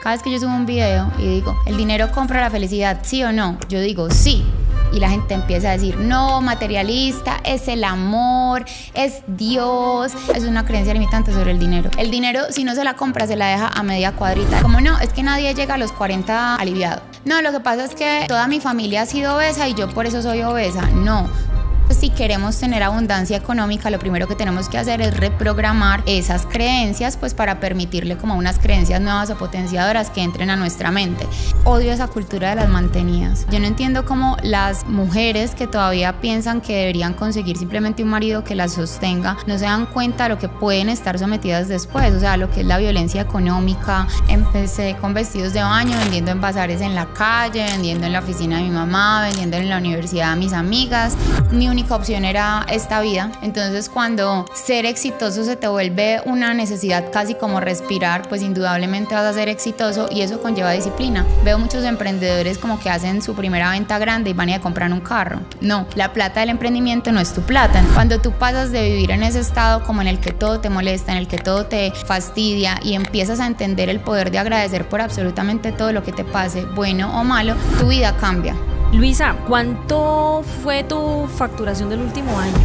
Cada vez que yo subo un video y digo, ¿el dinero compra la felicidad? ¿Sí o no? Yo digo, sí. Y la gente empieza a decir, no, materialista, es el amor, es Dios. Es una creencia limitante sobre el dinero. El dinero, si no se la compra, se la deja a media cuadrita. Como no, es que nadie llega a los 40 aliviado. No, lo que pasa es que toda mi familia ha sido obesa y yo por eso soy obesa. No, pues, si queremos tener abundancia económica, lo primero que tenemos que hacer es reprogramar esas creencias, pues para permitirle como unas creencias nuevas o potenciadoras que entren a nuestra mente. Odio esa cultura de las mantenidas. Yo no entiendo cómo las mujeres que todavía piensan que deberían conseguir simplemente un marido que las sostenga, no se dan cuenta de lo que pueden estar sometidas después, o sea, lo que es la violencia económica. Empecé con vestidos de baño, vendiendo en bazares en la calle, vendiendo en la oficina de mi mamá, vendiendo en la universidad a mis amigas. un única opción era esta vida. Entonces cuando ser exitoso se te vuelve una necesidad casi como respirar, pues indudablemente vas a ser exitoso y eso conlleva disciplina. Veo muchos emprendedores como que hacen su primera venta grande y van a, ir a comprar un carro. No, la plata del emprendimiento no es tu plata. Cuando tú pasas de vivir en ese estado como en el que todo te molesta, en el que todo te fastidia y empiezas a entender el poder de agradecer por absolutamente todo lo que te pase, bueno o malo, tu vida cambia. Luisa, ¿cuánto fue tu facturación del último año?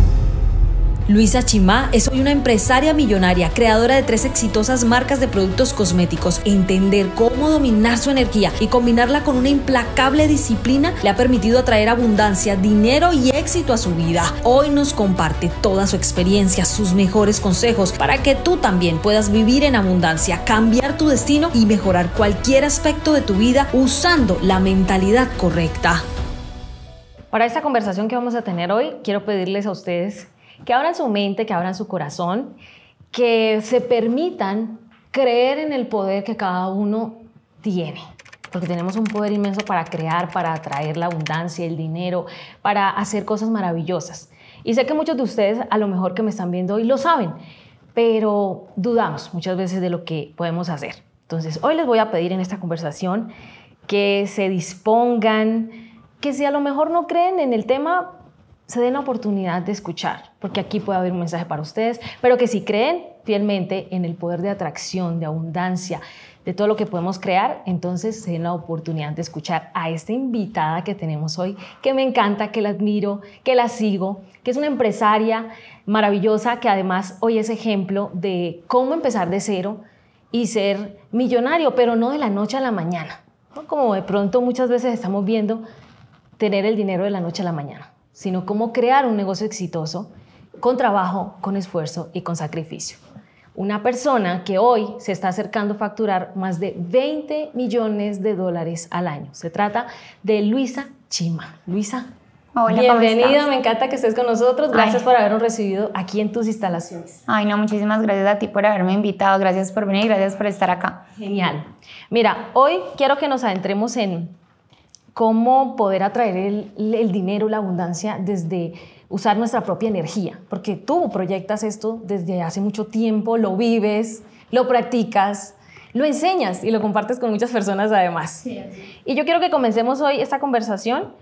Luisa Chimá es hoy una empresaria millonaria, creadora de tres exitosas marcas de productos cosméticos. Entender cómo dominar su energía y combinarla con una implacable disciplina le ha permitido atraer abundancia, dinero y éxito a su vida. Hoy nos comparte toda su experiencia, sus mejores consejos para que tú también puedas vivir en abundancia, cambiar tu destino y mejorar cualquier aspecto de tu vida usando la mentalidad correcta. Para esta conversación que vamos a tener hoy, quiero pedirles a ustedes que abran su mente, que abran su corazón, que se permitan creer en el poder que cada uno tiene. Porque tenemos un poder inmenso para crear, para atraer la abundancia, el dinero, para hacer cosas maravillosas. Y sé que muchos de ustedes, a lo mejor que me están viendo hoy, lo saben, pero dudamos muchas veces de lo que podemos hacer. Entonces, hoy les voy a pedir en esta conversación que se dispongan, que si a lo mejor no creen en el tema, se den la oportunidad de escuchar, porque aquí puede haber un mensaje para ustedes, pero que si creen fielmente en el poder de atracción, de abundancia, de todo lo que podemos crear, entonces se den la oportunidad de escuchar a esta invitada que tenemos hoy, que me encanta, que la admiro, que la sigo, que es una empresaria maravillosa, que además hoy es ejemplo de cómo empezar de cero y ser millonario, pero no de la noche a la mañana, como de pronto muchas veces estamos viendo tener el dinero de la noche a la mañana sino cómo crear un negocio exitoso con trabajo, con esfuerzo y con sacrificio. Una persona que hoy se está acercando a facturar más de 20 millones de dólares al año. Se trata de Luisa Chima. Luisa, Hola, bienvenida, me encanta que estés con nosotros. Gracias por habernos recibido aquí en tus instalaciones. Ay, no, muchísimas gracias a ti por haberme invitado. Gracias por venir, y gracias por estar acá. Genial. Mira, hoy quiero que nos adentremos en cómo poder atraer el, dinero, la abundancia desde usar nuestra propia energía, porque tú proyectas esto desde hace mucho tiempo, lo vives, lo practicas, lo enseñas y lo compartes con muchas personas además. y yo quiero que comencemos hoy esta conversación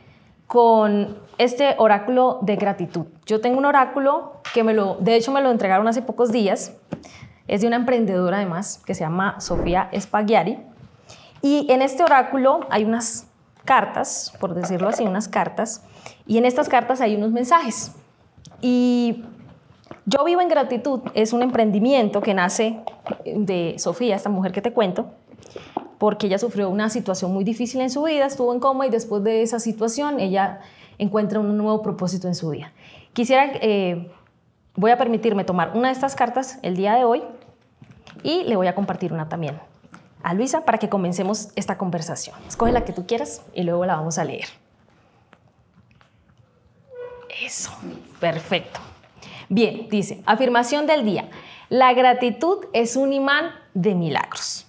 con este oráculo de gratitud. Yo tengo un oráculo que me lo, de hecho me lo entregaron hace pocos días, es de una emprendedora además que se llama Sofía Spaghiari, y en este oráculo hay unas cartas, por decirlo así, unas cartas, y en estas cartas hay unos mensajes. Y Yo Vivo en Gratitud es un emprendimiento que nace de Sofía, esta mujer que te cuento, porque ella sufrió una situación muy difícil en su vida, estuvo en coma y después de esa situación ella encuentra un nuevo propósito en su vida. Quisiera, eh, voy a permitirme tomar una de estas cartas el día de hoy y le voy a compartir una también a Luisa para que comencemos esta conversación. Escoge la que tú quieras y luego la vamos a leer. Eso, perfecto. Bien, dice, afirmación del día. La gratitud es un imán de milagros.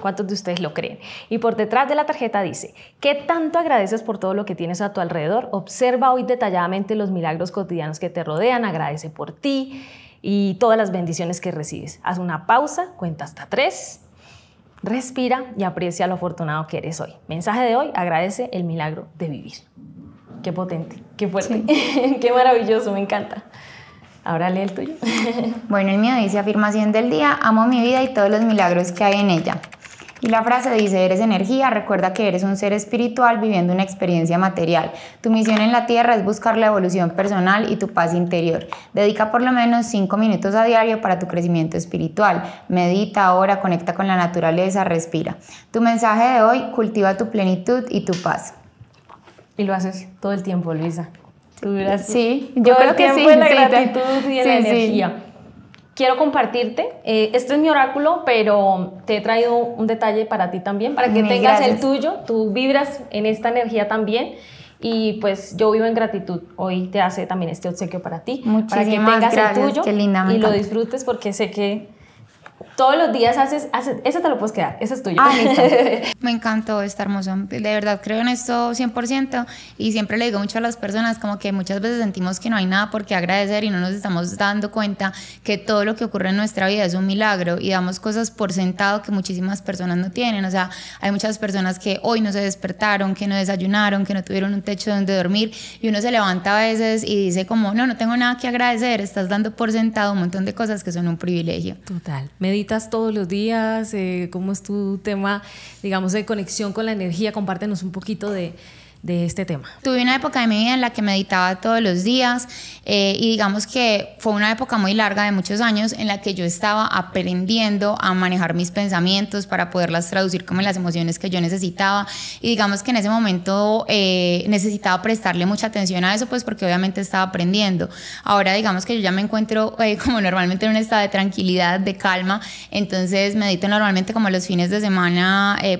¿Cuántos de ustedes lo creen? Y por detrás de la tarjeta dice, ¿qué tanto agradeces por todo lo que tienes a tu alrededor? Observa hoy detalladamente los milagros cotidianos que te rodean, agradece por ti y todas las bendiciones que recibes. Haz una pausa, cuenta hasta tres Respira y aprecia lo afortunado que eres hoy. Mensaje de hoy, agradece el milagro de vivir. Qué potente, qué fuerte, qué maravilloso, me encanta. Ahora lee el tuyo. bueno, el mío dice afirmación del día, amo mi vida y todos los milagros que hay en ella. Y la frase dice, eres energía, recuerda que eres un ser espiritual viviendo una experiencia material. Tu misión en la Tierra es buscar la evolución personal y tu paz interior. Dedica por lo menos cinco minutos a diario para tu crecimiento espiritual. Medita, ora, conecta con la naturaleza, respira. Tu mensaje de hoy, cultiva tu plenitud y tu paz. Y lo haces todo el tiempo, Luisa. Tú sí, yo creo que sí. La gratitud sí, y la energía quiero compartirte. este es mi oráculo, pero te he traído un detalle para ti también, para que tengas el tuyo. Tú vibras en esta energía también. Y pues yo vivo en gratitud. Hoy te hace también este obsequio para ti. Muchísimas para que tengas el tuyo y lo disfrutes porque sé que todos los días haces, haces eso te lo puedes quedar, eso es tuyo. Ah, Me encantó, esta hermoso. De verdad creo en esto 100% y siempre le digo mucho a las personas como que muchas veces sentimos que no hay nada por qué agradecer y no nos estamos dando cuenta que todo lo que ocurre en nuestra vida es un milagro y damos cosas por sentado que muchísimas personas no tienen. O sea, hay muchas personas que hoy no se despertaron, que no desayunaron, que no tuvieron un techo donde dormir y uno se levanta a veces y dice como, no, no tengo nada que agradecer, estás dando por sentado un montón de cosas que son un privilegio. Total, medita todos los días? Eh, ¿Cómo es tu tema, digamos, de conexión con la energía? Compártenos un poquito de, de este tema? Tuve una época de mi vida en la que meditaba todos los días eh, y digamos que fue una época muy larga de muchos años en la que yo estaba aprendiendo a manejar mis pensamientos para poderlas traducir como las emociones que yo necesitaba y digamos que en ese momento eh, necesitaba prestarle mucha atención a eso pues porque obviamente estaba aprendiendo. Ahora digamos que yo ya me encuentro eh, como normalmente en un estado de tranquilidad, de calma, entonces medito normalmente como los fines de semana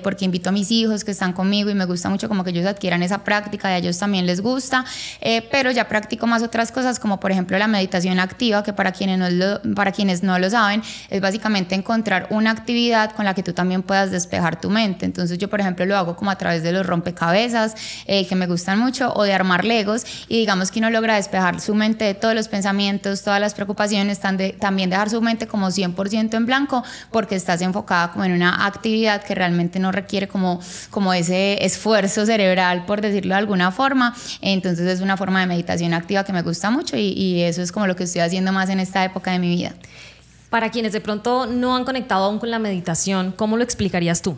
porque invito a mis hijos que están conmigo y me gusta mucho como que ellos adquieran práctica y a ellos también les gusta, eh, pero ya practico más otras cosas como por ejemplo la meditación activa, que para quienes, no lo, para quienes no lo saben es básicamente encontrar una actividad con la que tú también puedas despejar tu mente. Entonces yo por ejemplo lo hago como a través de los rompecabezas, eh, que me gustan mucho, o de armar legos, y digamos que no logra despejar su mente de todos los pensamientos, todas las preocupaciones, también dejar su mente como 100% en blanco, porque estás enfocada como en una actividad que realmente no requiere como, como ese esfuerzo cerebral por decirlo de alguna forma. Entonces es una forma de meditación activa que me gusta mucho y eso es como lo que estoy haciendo más en esta época de mi vida. Para quienes de pronto no han conectado aún con la meditación, ¿cómo lo explicarías tú?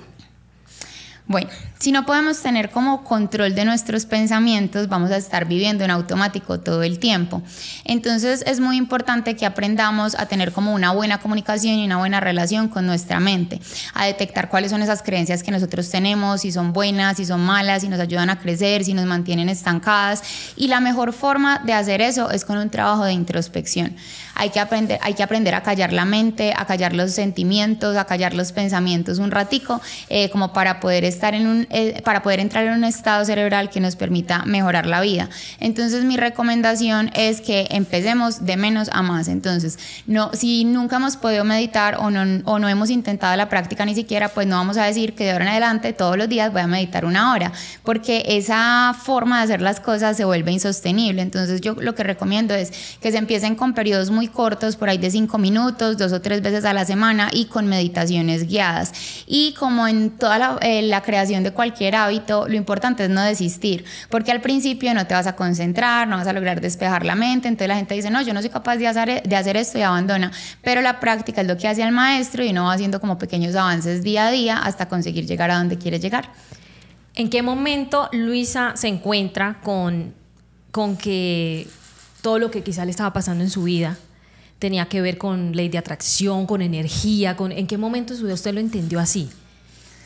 Bueno, si no podemos tener como control de nuestros pensamientos, vamos a estar viviendo en automático todo el tiempo. Entonces es muy importante que aprendamos a tener como una buena comunicación y una buena relación con nuestra mente, a detectar cuáles son esas creencias que nosotros tenemos, si son buenas, si son malas, si nos ayudan a crecer, si nos mantienen estancadas. Y la mejor forma de hacer eso es con un trabajo de introspección. Hay que aprender, hay que aprender a callar la mente, a callar los sentimientos, a callar los pensamientos un ratico, eh, como para poder estar en un, eh, para poder entrar en un estado cerebral que nos permita mejorar la vida. Entonces mi recomendación es que empecemos de menos a más. Entonces, no, si nunca hemos podido meditar o no, o no hemos intentado la práctica ni siquiera, pues no vamos a decir que de ahora en adelante todos los días voy a meditar una hora, porque esa forma de hacer las cosas se vuelve insostenible. Entonces yo lo que recomiendo es que se empiecen con periodos muy cortos, por ahí de cinco minutos, dos o tres veces a la semana y con meditaciones guiadas. Y como en toda la, eh, la creación de cualquier hábito, lo importante es no desistir, porque al principio no te vas a concentrar, no vas a lograr despejar la mente, entonces la gente dice, no, yo no soy capaz de hacer, de hacer esto y abandona, pero la práctica es lo que hace el maestro y uno va haciendo como pequeños avances día a día hasta conseguir llegar a donde quiere llegar. ¿En qué momento Luisa se encuentra con, con que todo lo que quizá le estaba pasando en su vida tenía que ver con ley de atracción, con energía, con en qué momento su usted lo entendió así?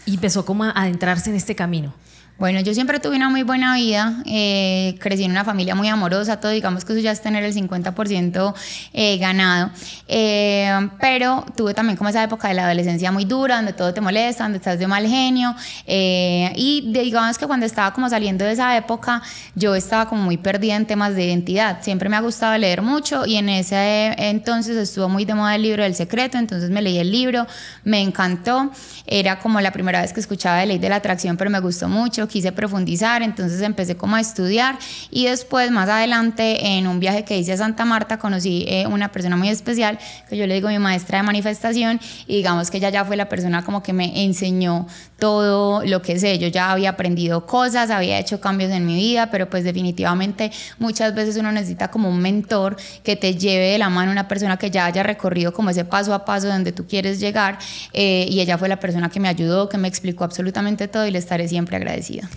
Y empezó como a adentrarse en este camino. Bueno, yo siempre tuve una muy buena vida, eh, crecí en una familia muy amorosa, todo digamos que eso ya es tener el 50% eh, ganado, eh, pero tuve también como esa época de la adolescencia muy dura, donde todo te molesta, donde estás de mal genio, y digamos que cuando estaba como saliendo de esa época, yo estaba como muy perdida en temas de identidad, siempre me ha gustado leer mucho y en ese entonces estuvo muy de moda el libro El secreto, entonces me leí el libro, me encantó, era como la primera vez que escuchaba de ley de la atracción, pero me gustó mucho quise profundizar, entonces empecé como a estudiar y después más adelante en un viaje que hice a Santa Marta conocí eh, una persona muy especial que yo le digo mi maestra de manifestación y digamos que ella ya fue la persona como que me enseñó todo lo que sé. Yo ya había aprendido cosas, había hecho cambios en mi vida, pero pues definitivamente muchas veces uno necesita como un mentor que te lleve de la mano una persona que ya haya recorrido como ese paso a paso donde tú quieres llegar. Eh, y ella fue la persona que me ayudó, que me explicó absolutamente todo y le estaré siempre agradecida.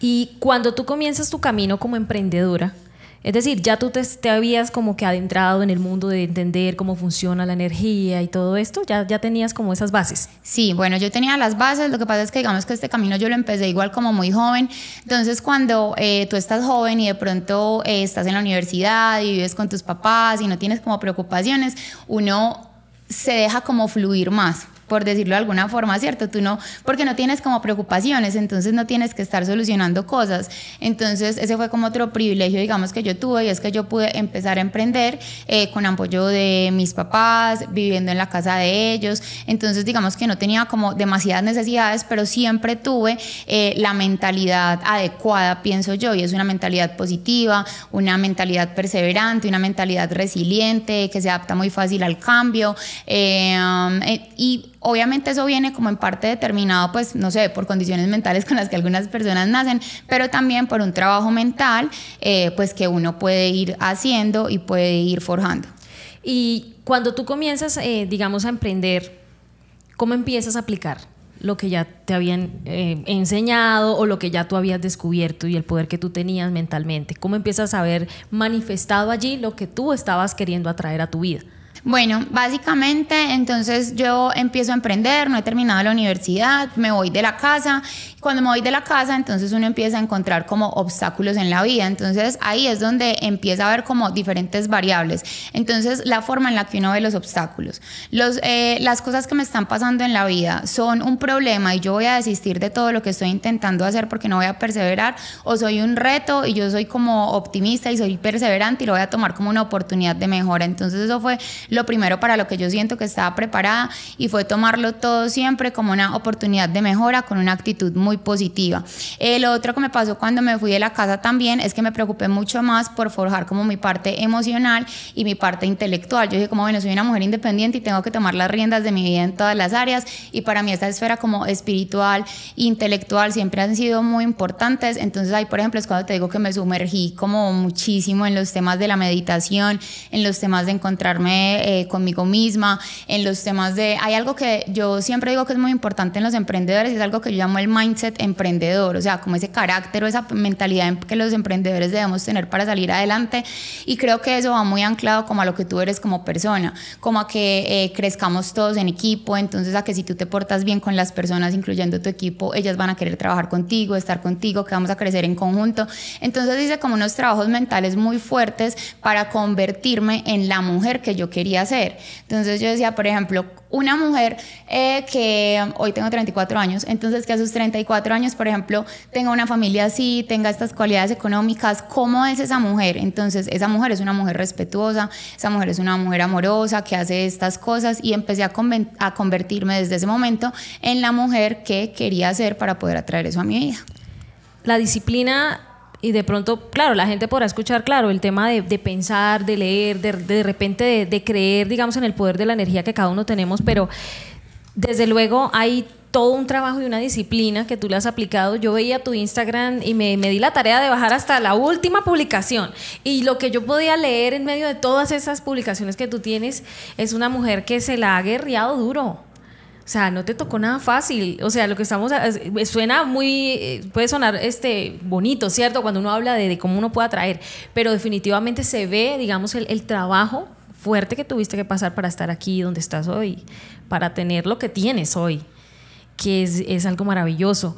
Y cuando tú comienzas tu camino como emprendedora, es decir, ya tú te, habías como que adentrado en el mundo de entender cómo funciona la energía y todo esto, ya, ya tenías como esas bases. Sí, bueno, yo tenía las bases, lo que pasa es que digamos que este camino yo lo empecé igual como muy joven, entonces cuando eh, tú estás joven y de pronto eh, estás en la universidad y vives con tus papás y no tienes como preocupaciones, uno se deja como fluir más por decirlo de alguna forma, ¿cierto? Tú no, porque no tienes como preocupaciones, entonces no tienes que estar solucionando cosas. Entonces ese fue como otro privilegio, digamos, que yo tuve y es que yo pude empezar a emprender eh, con apoyo de mis papás, viviendo en la casa de ellos. Entonces digamos que no tenía como demasiadas necesidades, pero siempre tuve eh, la mentalidad adecuada, pienso yo, y es una mentalidad positiva, una mentalidad perseverante, una mentalidad resiliente, que se adapta muy fácil al cambio. Eh, y Obviamente eso viene como en parte determinado, pues no sé, por condiciones mentales con las que algunas personas nacen, pero también por un trabajo mental, eh, pues que uno puede ir haciendo y puede ir forjando. Y cuando tú comienzas, eh, digamos, a emprender, ¿cómo empiezas a aplicar lo que ya te habían eh, enseñado o lo que ya tú habías descubierto y el poder que tú tenías mentalmente? ¿Cómo empiezas a ver manifestado allí lo que tú estabas queriendo atraer a tu vida? Bueno, básicamente entonces yo empiezo a emprender, no he terminado la universidad, me voy de la casa cuando me voy de la casa, entonces uno empieza a encontrar como obstáculos en la vida. Entonces ahí es donde empieza a ver como diferentes variables. Entonces la forma en la que uno ve los obstáculos. Los, eh, las cosas que me están pasando en la vida son un problema y yo voy a desistir de todo lo que estoy intentando hacer porque no voy a perseverar o soy un reto y yo soy como optimista y soy perseverante y lo voy a tomar como una oportunidad de mejora. Entonces eso fue lo primero para lo que yo siento que estaba preparada y fue tomarlo todo siempre como una oportunidad de mejora con una actitud muy positiva. El otro que me pasó cuando me fui de la casa también es que me preocupé mucho más por forjar como mi parte emocional y mi parte intelectual. Yo dije como, bueno, soy una mujer independiente y tengo que tomar las riendas de mi vida en todas las áreas y para mí esta esfera como espiritual, intelectual, siempre han sido muy importantes. Entonces ahí, por ejemplo, es cuando te digo que me sumergí como muchísimo en los temas de la meditación, en los temas de encontrarme eh, conmigo misma, en los temas de... Hay algo que yo siempre digo que es muy importante en los emprendedores, es algo que yo llamo el mindset emprendedor, o sea, como ese carácter o esa mentalidad que los emprendedores debemos tener para salir adelante. Y creo que eso va muy anclado como a lo que tú eres como persona, como a que eh, crezcamos todos en equipo, entonces a que si tú te portas bien con las personas, incluyendo tu equipo, ellas van a querer trabajar contigo, estar contigo, que vamos a crecer en conjunto. Entonces hice como unos trabajos mentales muy fuertes para convertirme en la mujer que yo quería ser. Entonces yo decía, por ejemplo, una mujer eh, que hoy tengo 34 años, entonces que a sus 34 años, por ejemplo, tenga una familia así, tenga estas cualidades económicas, ¿cómo es esa mujer? Entonces, esa mujer es una mujer respetuosa, esa mujer es una mujer amorosa que hace estas cosas y empecé a, a convertirme desde ese momento en la mujer que quería ser para poder atraer eso a mi vida. La disciplina y de pronto, claro, la gente podrá escuchar, claro, el tema de, de pensar, de leer, de, repente de, de, creer, digamos, en el poder de la energía que cada uno tenemos, pero desde luego hay todo un trabajo y una disciplina que tú le has aplicado. Yo veía tu Instagram y me, me di la tarea de bajar hasta la última publicación. Y lo que yo podía leer en medio de todas esas publicaciones que tú tienes es una mujer que se la ha guerreado duro o sea, no te tocó nada fácil. O sea, lo que estamos. suena muy. Eh, puede sonar este, bonito, ¿cierto? Cuando uno habla de, cómo uno puede atraer. Pero definitivamente se ve, digamos, el, trabajo fuerte que tuviste que pasar para estar aquí donde estás hoy. Para tener lo que tienes hoy. Que es, algo maravilloso.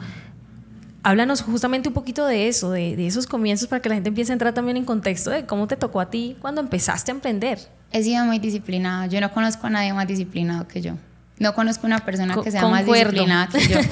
Háblanos justamente un poquito de eso, de, de, esos comienzos, para que la gente empiece a entrar también en contexto de cómo te tocó a ti cuando empezaste a emprender. He sido muy disciplinado. Yo no conozco a nadie más disciplinado que yo. No conozco una persona que sea más disciplinada que yo.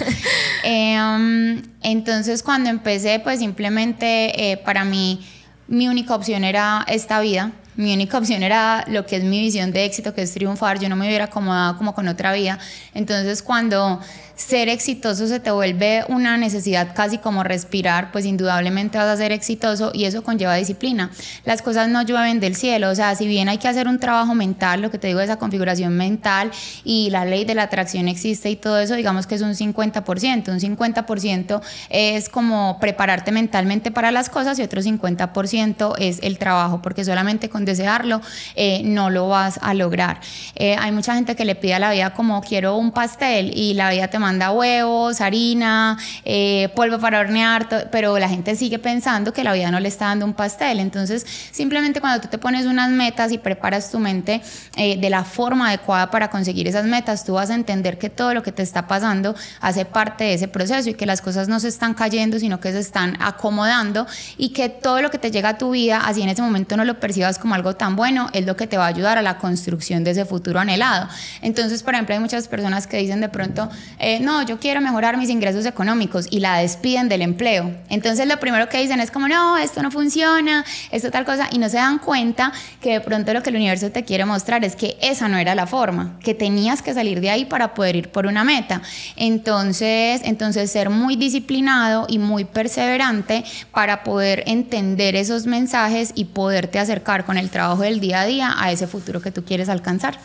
Eh, um, entonces, cuando empecé, pues simplemente eh, para mí, mi única opción era esta vida. Mi única opción era lo que es mi visión de éxito, que es triunfar. Yo no me hubiera acomodado como con otra vida. Entonces, cuando ser exitoso se te vuelve una necesidad casi como respirar, pues indudablemente vas a ser exitoso y eso conlleva disciplina. Las cosas no llueven del cielo, o sea, si bien hay que hacer un trabajo mental, lo que te digo, esa configuración mental y la ley de la atracción existe y todo eso, digamos que es un 50%, un 50% es como prepararte mentalmente para las cosas y otro 50% es el trabajo, porque solamente con desearlo eh, no lo vas a lograr. Eh, hay mucha gente que le pide a la vida como quiero un pastel y la vida te manda huevos, harina, eh, polvo para hornear, pero la gente sigue pensando que la vida no le está dando un pastel. Entonces, simplemente cuando tú te pones unas metas y preparas tu mente eh, de la forma adecuada para conseguir esas metas, tú vas a entender que todo lo que te está pasando hace parte de ese proceso y que las cosas no se están cayendo, sino que se están acomodando y que todo lo que te llega a tu vida, así en ese momento no lo percibas como algo tan bueno, es lo que te va a ayudar a la construcción de ese futuro anhelado. Entonces, por ejemplo, hay muchas personas que dicen de pronto, eh, no, yo quiero mejorar mis ingresos económicos y la despiden del empleo. Entonces lo primero que dicen es como, no, esto no funciona, esto tal cosa, y no se dan cuenta que de pronto lo que el universo te quiere mostrar es que esa no era la forma, que tenías que salir de ahí para poder ir por una meta. Entonces, entonces ser muy disciplinado y muy perseverante para poder entender esos mensajes y poderte acercar con el trabajo del día a día a ese futuro que tú quieres alcanzar.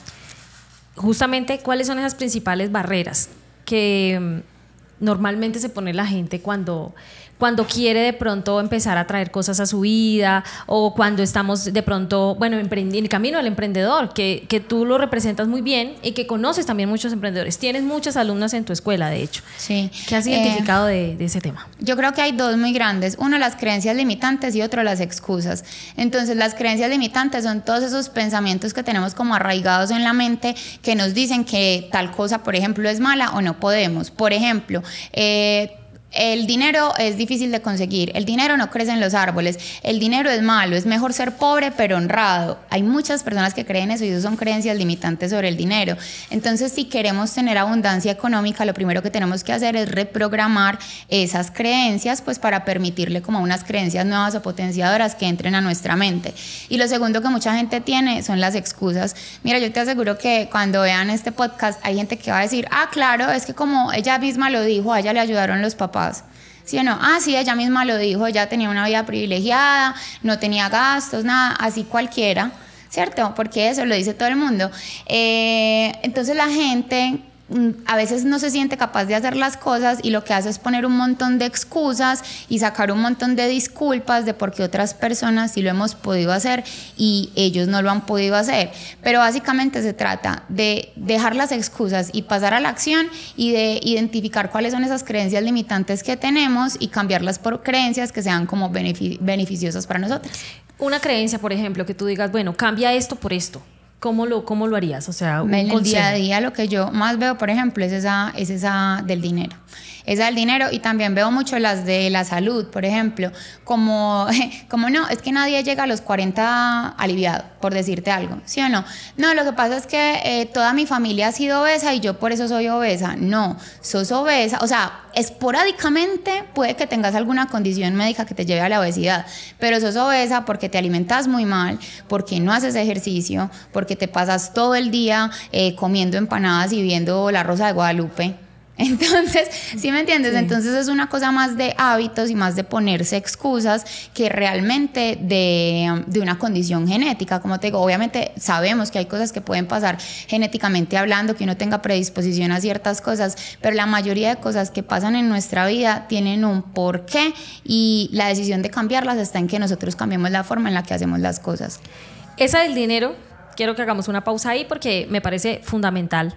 Justamente, ¿cuáles son esas principales barreras que mm, normalmente se pone la gente cuando cuando quiere de pronto empezar a traer cosas a su vida o cuando estamos de pronto, bueno, en el camino del emprendedor, que, que tú lo representas muy bien y que conoces también muchos emprendedores. Tienes muchas alumnas en tu escuela, de hecho. Sí. ¿Qué has identificado eh, de, ese tema? Yo creo que hay dos muy grandes. Uno, las creencias limitantes y otro, las excusas. Entonces, las creencias limitantes son todos esos pensamientos que tenemos como arraigados en la mente que nos dicen que tal cosa, por ejemplo, es mala o no podemos. Por ejemplo, eh, el dinero es difícil de conseguir, el dinero no crece en los árboles, el dinero es malo, es mejor ser pobre pero honrado. Hay muchas personas que creen eso y eso son creencias limitantes sobre el dinero. Entonces, si queremos tener abundancia económica, lo primero que tenemos que hacer es reprogramar esas creencias, pues para permitirle como unas creencias nuevas o potenciadoras que entren a nuestra mente. Y lo segundo que mucha gente tiene son las excusas. Mira, yo te aseguro que cuando vean este podcast hay gente que va a decir, ah, claro, es que como ella misma lo dijo, a ella le ayudaron los papás ¿Sí o no? Ah, sí, ella misma lo dijo, ella tenía una vida privilegiada, no tenía gastos, nada, así cualquiera, ¿cierto? Porque eso lo dice todo el mundo. Eh, entonces la gente Mm, a veces no se siente capaz de hacer las cosas y lo que hace es poner un montón de excusas y sacar un montón de disculpas de por qué otras personas sí lo hemos podido hacer y ellos no lo han podido hacer. Pero básicamente se trata de dejar las excusas y pasar a la acción y de identificar cuáles son esas creencias limitantes que tenemos y cambiarlas por creencias que sean como beneficiosas para nosotros. Una creencia, por ejemplo, que tú digas, bueno, cambia esto por esto ¿Cómo lo, cómo lo harías? O sea, el día a día lo que yo más veo, por ejemplo, es esa, es esa del dinero. Esa del dinero y también veo mucho las de la salud, por ejemplo, como, como no, es que nadie llega a los 40 aliviado, por decirte algo, ¿sí o no? No, lo que pasa es que eh, toda mi familia ha sido obesa y yo por eso soy obesa. No, sos obesa, o sea, esporádicamente puede que tengas alguna condición médica que te lleve a la obesidad, pero sos obesa porque te alimentas muy mal, porque no haces ejercicio, porque te pasas todo el día eh, comiendo empanadas y viendo la Rosa de Guadalupe. Entonces, ¿sí me entiendes? Entonces es una cosa más de hábitos y más de ponerse excusas que realmente de, de, una condición genética. Como te digo, obviamente sabemos que hay cosas que pueden pasar genéticamente hablando, que uno tenga predisposición a ciertas cosas, pero la mayoría de cosas que pasan en nuestra vida tienen un porqué y la decisión de cambiarlas está en que nosotros cambiemos la forma en la que hacemos las cosas. Esa del dinero, quiero que hagamos una pausa ahí porque me parece fundamental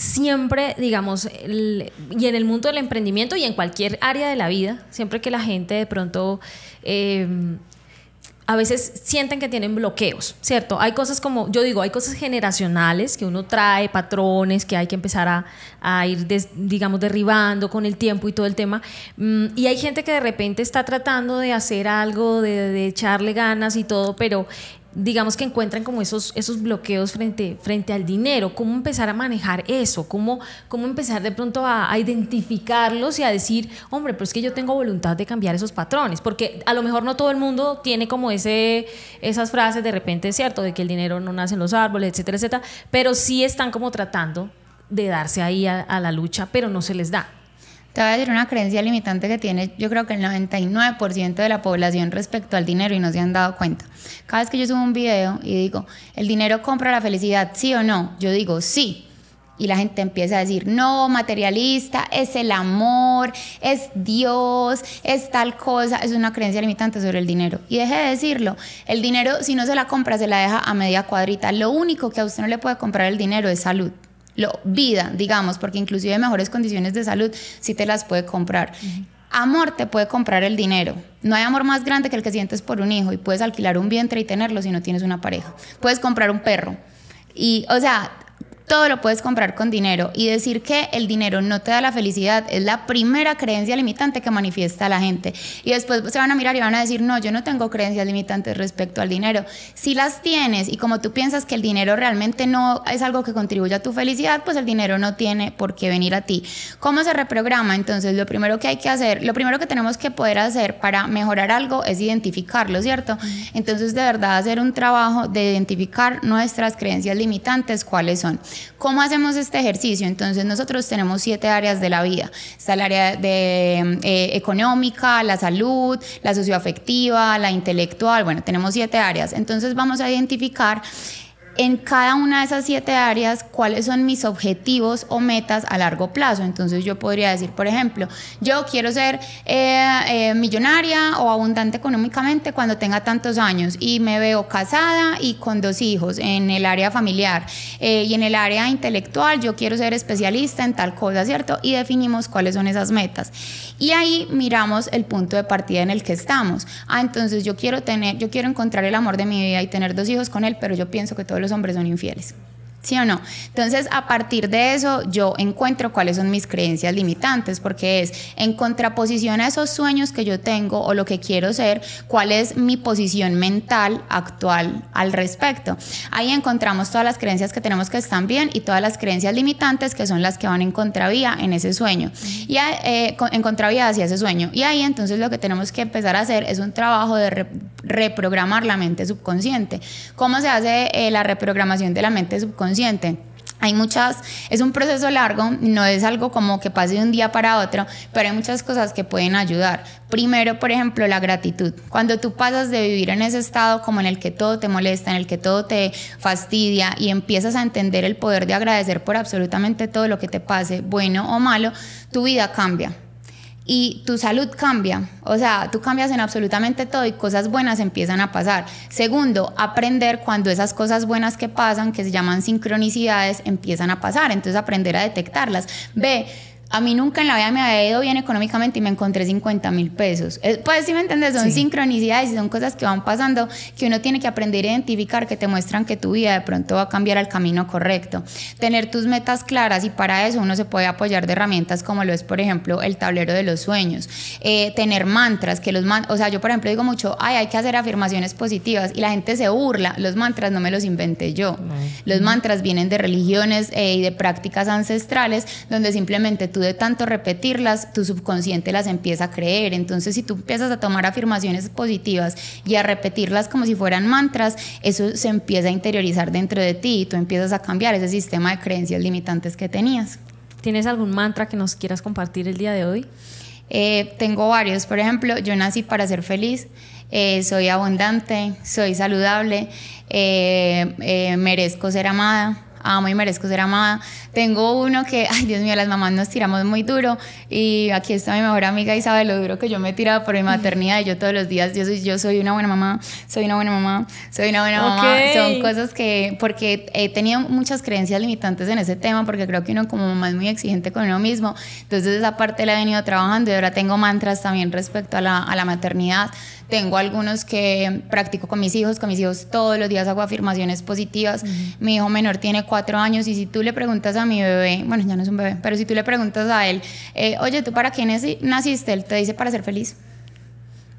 siempre, digamos, y en el mundo del emprendimiento y en cualquier área de la vida, siempre que la gente de pronto... Em, a veces sienten que tienen bloqueos, ¿cierto? Hay cosas como, yo digo, hay cosas generacionales que uno trae, patrones que hay que empezar a, ir, digamos, derribando con el tiempo y todo el tema. Mm, y hay gente que de repente está tratando de hacer algo, de echarle ganas y todo, pero digamos que encuentran como esos, esos bloqueos frente, frente al dinero, cómo empezar a manejar eso, cómo, cómo empezar de pronto a, identificarlos y a decir, hombre, pero es que yo tengo voluntad de cambiar esos patrones, porque a lo mejor no todo el mundo tiene como ese, esas frases de repente, es cierto, de que el dinero no nace en los árboles, etcétera, etcétera, pero sí están como tratando de darse ahí a la lucha, pero no se les da. Te voy a decir una creencia limitante que tiene yo creo que el 99% de la población respecto al dinero y no se han dado cuenta. Cada vez que yo subo un video y digo, ¿el dinero compra la felicidad? ¿Sí o no? Yo digo, sí. Y la gente empieza a decir, no, materialista, es el amor, es Dios, es tal cosa. Es una creencia limitante sobre el dinero. Y deje de decirlo, el dinero si no se la compra, se la deja a media cuadrita. Lo único que a usted no le puede comprar el dinero es salud vida, digamos, porque inclusive mejores condiciones de salud sí te las puede comprar. Amor te puede comprar el dinero. No hay amor más grande que el que sientes por un hijo y puedes alquilar un vientre y tenerlo si no tienes una pareja. Puedes comprar un perro. Y, o sea, todo lo puedes comprar con dinero y decir que el dinero no te da la felicidad es la primera creencia limitante que manifiesta la gente. Y después se van a mirar y van a decir, no, yo no tengo creencias limitantes respecto al dinero. Si las tienes y como tú piensas que el dinero realmente no es algo que contribuye a tu felicidad, pues el dinero no tiene por qué venir a ti. ¿Cómo se reprograma? Entonces, lo primero que hay que hacer, lo primero que tenemos que poder hacer para mejorar algo es identificarlo, ¿cierto? Entonces, de verdad, hacer un trabajo de identificar nuestras creencias limitantes, cuáles son. ¿Cómo hacemos este ejercicio? Entonces nosotros tenemos siete áreas de la vida. Está el área de, eh, económica, la salud, la socioafectiva, la intelectual. Bueno, tenemos siete áreas. Entonces vamos a identificar en cada una de esas siete áreas cuáles son mis objetivos o metas a largo plazo. Entonces yo podría decir, por ejemplo, yo quiero ser eh, eh, millonaria o abundante económicamente cuando tenga tantos años y me veo casada y con dos hijos en el área familiar eh, y en el área intelectual yo quiero ser especialista en tal cosa, ¿cierto? Y definimos cuáles son esas metas. Y ahí miramos el punto de partida en el que estamos. Ah, entonces yo quiero tener, yo quiero encontrar el amor de mi vida y tener dos hijos con él, pero yo pienso que todos los hombres son infieles. ¿Sí o no? Entonces, a partir de eso, yo encuentro cuáles son mis creencias limitantes, porque es en contraposición a esos sueños que yo tengo o lo que quiero ser, cuál es mi posición mental actual al respecto. Ahí encontramos todas las creencias que tenemos que están bien y todas las creencias limitantes que son las que van en contravía en ese sueño, y eh, en contravía hacia ese sueño. Y ahí entonces lo que tenemos que empezar a hacer es un trabajo de reprogramar la mente subconsciente. ¿Cómo se hace eh, la reprogramación de la mente subconsciente? Hay muchas, es un proceso largo, no es algo como que pase de un día para otro, pero hay muchas cosas que pueden ayudar. Primero, por ejemplo, la gratitud. Cuando tú pasas de vivir en ese estado como en el que todo te molesta, en el que todo te fastidia y empiezas a entender el poder de agradecer por absolutamente todo lo que te pase, bueno o malo, tu vida cambia y tu salud cambia. O sea, tú cambias en absolutamente todo y cosas buenas empiezan a pasar. Segundo, aprender cuando esas cosas buenas que pasan, que se llaman sincronicidades, empiezan a pasar. Entonces aprender a detectarlas. B a mí nunca en la vida me había ido bien económicamente y me encontré 50 mil pesos. Eh, pues si me entiendes, son sincronicidades y son cosas que van pasando que uno tiene que aprender a identificar, que te muestran que tu vida de pronto va a cambiar al camino correcto. Tener tus metas claras y para eso uno se puede apoyar de herramientas como lo es, por ejemplo, el tablero de los sueños. Eh, tener mantras, que los mantras, o sea, yo por ejemplo digo mucho, hay que hacer afirmaciones positivas y la gente se burla. Los mantras no me los inventé yo. Los mantras vienen de religiones eh, y de prácticas ancestrales donde simplemente tú de tanto repetirlas, tu subconsciente las empieza a creer. Entonces, si tú empiezas a tomar afirmaciones positivas y a repetirlas como si fueran mantras, eso se empieza a interiorizar dentro de ti y tú empiezas a cambiar ese sistema de creencias limitantes que tenías. ¿Tienes algún mantra que nos quieras compartir el día de hoy? Eh, tengo varios, por ejemplo, yo nací para ser feliz, eh, soy abundante, soy saludable, eh, merezco ser amada, amo y merezco ser amada. Tengo uno que, ay Dios mío, las mamás nos tiramos muy duro y aquí está mi mejor amiga Isabel, lo duro que yo me he tirado por mi maternidad y yo todos los días, yo soy, yo soy una buena mamá, soy una buena mamá, soy una buena mamá. Son cosas que, porque he tenido muchas creencias limitantes en ese tema porque creo que uno como mamá es muy exigente con uno mismo. Entonces esa parte la he venido trabajando y ahora tengo mantras también respecto a la, a la maternidad. Tengo algunos que practico con mis hijos, con mis hijos todos los días hago afirmaciones positivas. Mi hijo menor tiene cuatro años y si tú le preguntas a mi bebé, bueno, ya no es un bebé, pero si tú le preguntas a él, eh, oye, ¿tú para quién naciste? Él te dice para ser feliz.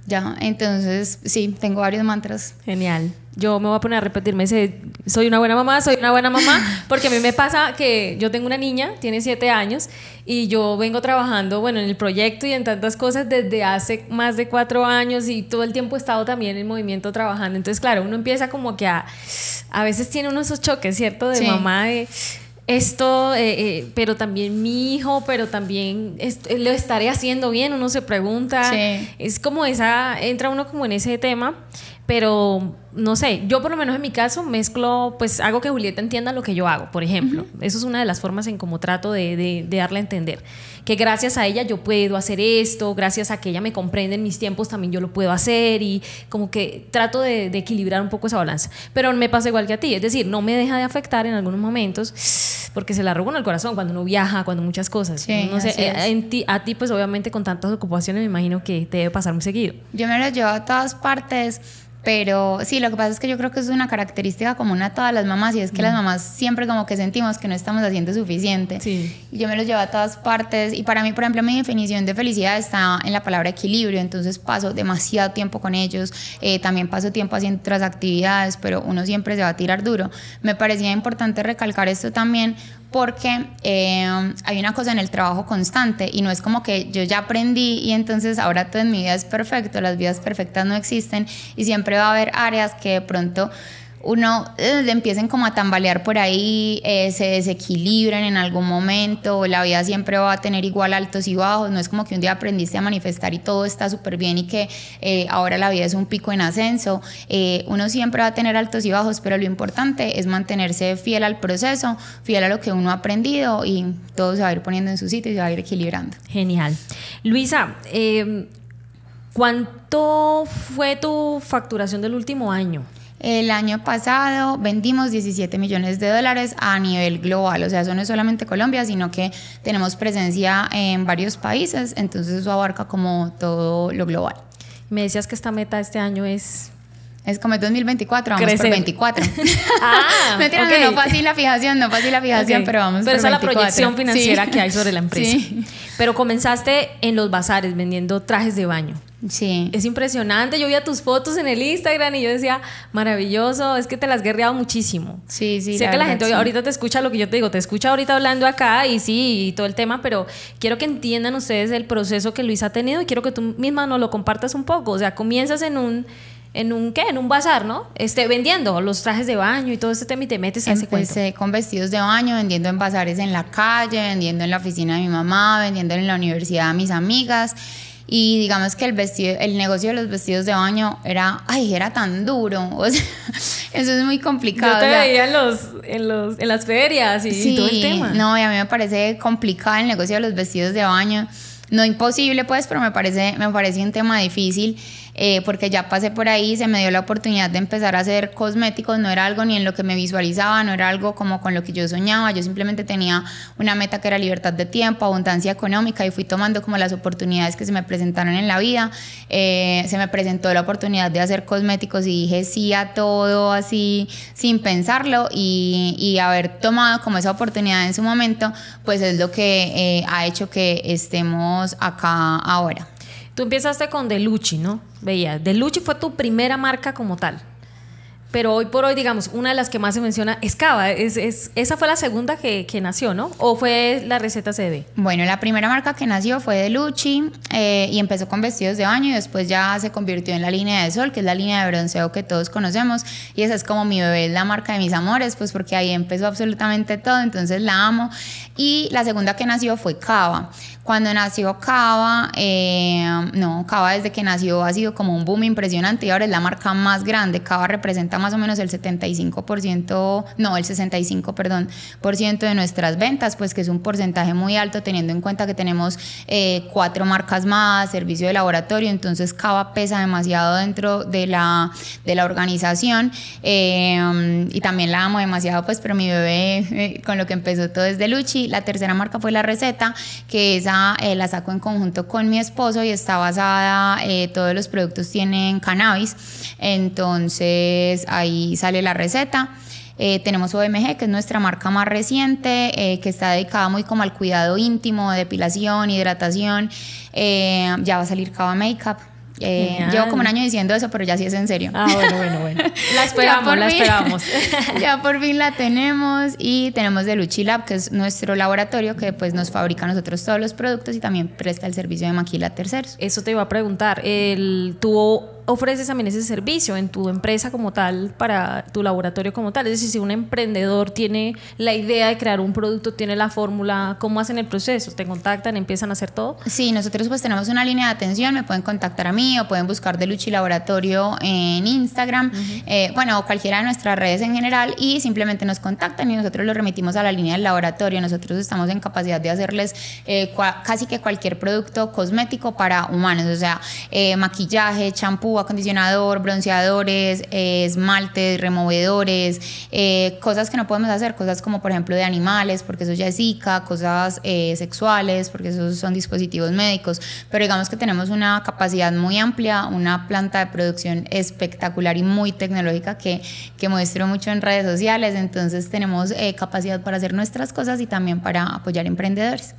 Ya, entonces sí, tengo varios mantras. Genial yo me voy a poner a repetirme ese, soy una buena mamá, soy una buena mamá, porque a mí me pasa que yo tengo una niña, tiene siete años, y yo vengo trabajando, bueno, en el proyecto y en tantas cosas desde hace más de cuatro años y todo el tiempo he estado también en movimiento trabajando. Entonces, claro, uno empieza como que a, a veces tiene uno esos choques, ¿cierto? De mamá, de esto, eh, eh, pero también mi hijo, pero también lo estaré haciendo bien, uno se pregunta. Es como esa, entra uno como en ese tema, pero no sé, yo por lo menos en mi caso mezclo, pues hago que Julieta entienda lo que yo hago, por ejemplo. Eso es una de las formas en cómo trato de, darle a entender. Que gracias a ella yo puedo hacer esto, gracias a que ella me comprende en mis tiempos también yo lo puedo hacer y como que trato de, equilibrar un poco esa balanza. Pero me pasa igual que a ti, es decir, no me deja de afectar en algunos momentos porque se la robo en el corazón cuando uno viaja, cuando muchas cosas. no eh, a ti pues obviamente con tantas ocupaciones me imagino que te debe pasar muy seguido. Yo me lo llevo a todas partes pero sí lo que pasa es que yo creo que es una característica común a todas las mamás y es que las mm. mamás siempre como que sentimos que no estamos haciendo suficiente. Sí. Yo me los llevo a todas partes y para mí, por ejemplo, mi definición de felicidad está en la palabra equilibrio, entonces paso demasiado tiempo con ellos, eh, también paso tiempo haciendo otras actividades, pero uno siempre se va a tirar duro. Me parecía importante recalcar esto también porque eh, hay una cosa en el trabajo constante y no es como que yo ya aprendí y entonces ahora todo en mi vida es perfecto, las vidas perfectas no existen y siempre va a haber áreas que de pronto uno eh, le empiecen como a tambalear por ahí, eh, se desequilibran en algún momento, la vida siempre va a tener igual altos y bajos, no es como que un día aprendiste a manifestar y todo está súper bien y que eh, ahora la vida es un pico en ascenso, uno siempre va a tener altos y bajos, pero lo importante es mantenerse fiel al proceso, fiel a lo que uno ha aprendido y todo se va a ir poniendo en su sitio y se va a ir equilibrando. Genial. Luisa, ¿Cuánto fue tu facturación del último año? El año pasado vendimos 17 millones de dólares a nivel global, o sea, eso no es solamente Colombia, sino que tenemos presencia en varios países, entonces eso abarca como todo lo global. Me decías que esta meta este año es es como 2024, vamos por 24. Ah, no, fácil la fijación, no fácil la fijación, pero vamos pero por es la proyección financiera que hay sobre la empresa. Pero comenzaste en los bazares vendiendo trajes de baño. Sí. Es impresionante. Yo a tus fotos en el Instagram y yo decía, maravilloso, es que te las has guerreado muchísimo. Sí, sí. Sé que la gente ahorita te escucha lo que yo te digo, te escucha ahorita hablando acá y sí, y todo el tema, pero quiero que entiendan ustedes el proceso que Luis ha tenido y quiero que tú misma nos lo compartas un poco. O sea, comienzas en un en un qué, en un bazar, ¿no? Este, vendiendo los trajes de baño y todo ese tema y te metes a ese con vestidos de baño, vendiendo en bazares en la calle, vendiendo en la oficina de mi mamá, vendiendo en la universidad a mis amigas. Y digamos que el, vestido, el negocio de los vestidos de baño era, ay, era tan duro. O sea, eso es muy complicado. Yo te en, los, en, las ferias y, todo el tema. No, a mí me parece complicado el negocio de los vestidos de baño. No imposible, pues, pero me parece, me parece un tema difícil. Eh, porque ya pasé por ahí, se me dio la oportunidad de empezar a hacer cosméticos, no era algo ni en lo que me visualizaba, no era algo como con lo que yo soñaba, yo simplemente tenía una meta que era libertad de tiempo, abundancia económica y fui tomando como las oportunidades que se me presentaron en la vida, eh, se me presentó la oportunidad de hacer cosméticos y dije sí a todo así sin pensarlo y, haber tomado como esa oportunidad en su momento, pues es lo que eh, ha hecho que estemos acá ahora. Tú empezaste con Delucci, ¿no? Veía, Delucci fue tu primera marca como tal. Pero hoy por hoy, digamos, una de las que más se menciona es Cava. Es, esa fue la segunda que, nació, ¿no? ¿O fue la receta CD? Bueno, la primera marca que nació fue Delucci eh, y empezó con vestidos de baño y después ya se convirtió en la línea de sol, que es la línea de bronceo que todos conocemos. Y esa es como mi bebé, es la marca de mis amores, pues porque ahí empezó absolutamente todo, entonces la amo. Y la segunda que nació fue Cava. Cuando nació Cava, eh, no, Cava desde que nació ha sido como un boom impresionante y ahora es la marca más grande. Cava representa más o menos el 75%, no, el 65, perdón, por ciento de nuestras ventas, pues que es un porcentaje muy alto teniendo en cuenta que tenemos eh, cuatro marcas más, servicio de laboratorio, entonces Cava pesa demasiado dentro de la, de la organización eh, y también la amo demasiado, pues, pero mi bebé con lo que empezó todo es de Luchi. La tercera marca fue La Receta, que esa eh, la saco en conjunto con mi esposo y está basada, eh, todos los productos tienen cannabis, entonces ahí sale la receta. Eh, tenemos OMG, que es nuestra marca más reciente, que está dedicada muy como al cuidado íntimo, depilación, hidratación. ya va a salir Cava Makeup, eh, llevo como un año diciendo eso, pero ya sí es en serio. Ah, bueno, bueno, bueno. La esperamos, la ya por fin la tenemos y tenemos de Luchi Lab, que es nuestro laboratorio que pues nos fabrica a nosotros todos los productos y también presta el servicio de maquila a terceros. Eso te iba a preguntar. El, ¿Tuvo ofreces también ese servicio en tu empresa como tal, para tu laboratorio como tal. Es decir, si un emprendedor tiene la idea de crear un producto, tiene la fórmula, ¿cómo hacen el proceso? ¿Te contactan, empiezan a hacer todo? Sí, nosotros pues tenemos una línea de atención, me pueden contactar a mí o pueden buscar de Luchi Laboratorio en Instagram, eh, bueno, o cualquiera de nuestras redes en general y simplemente nos contactan y nosotros los remitimos a la línea del laboratorio. Nosotros estamos en capacidad de hacerles eh, casi que cualquier producto cosmético para humanos, o sea, eh, maquillaje, champú, acondicionador, bronceadores, eh, esmaltes, removedores, eh, cosas que no podemos hacer, cosas como por ejemplo de animales, porque eso ya es zika, cosas eh, sexuales, porque esos son dispositivos médicos, pero digamos que tenemos una capacidad muy amplia, una planta de producción espectacular y muy tecnológica que, que muestro mucho en redes sociales, entonces tenemos capacidad para hacer nuestras cosas y también para apoyar emprendedores.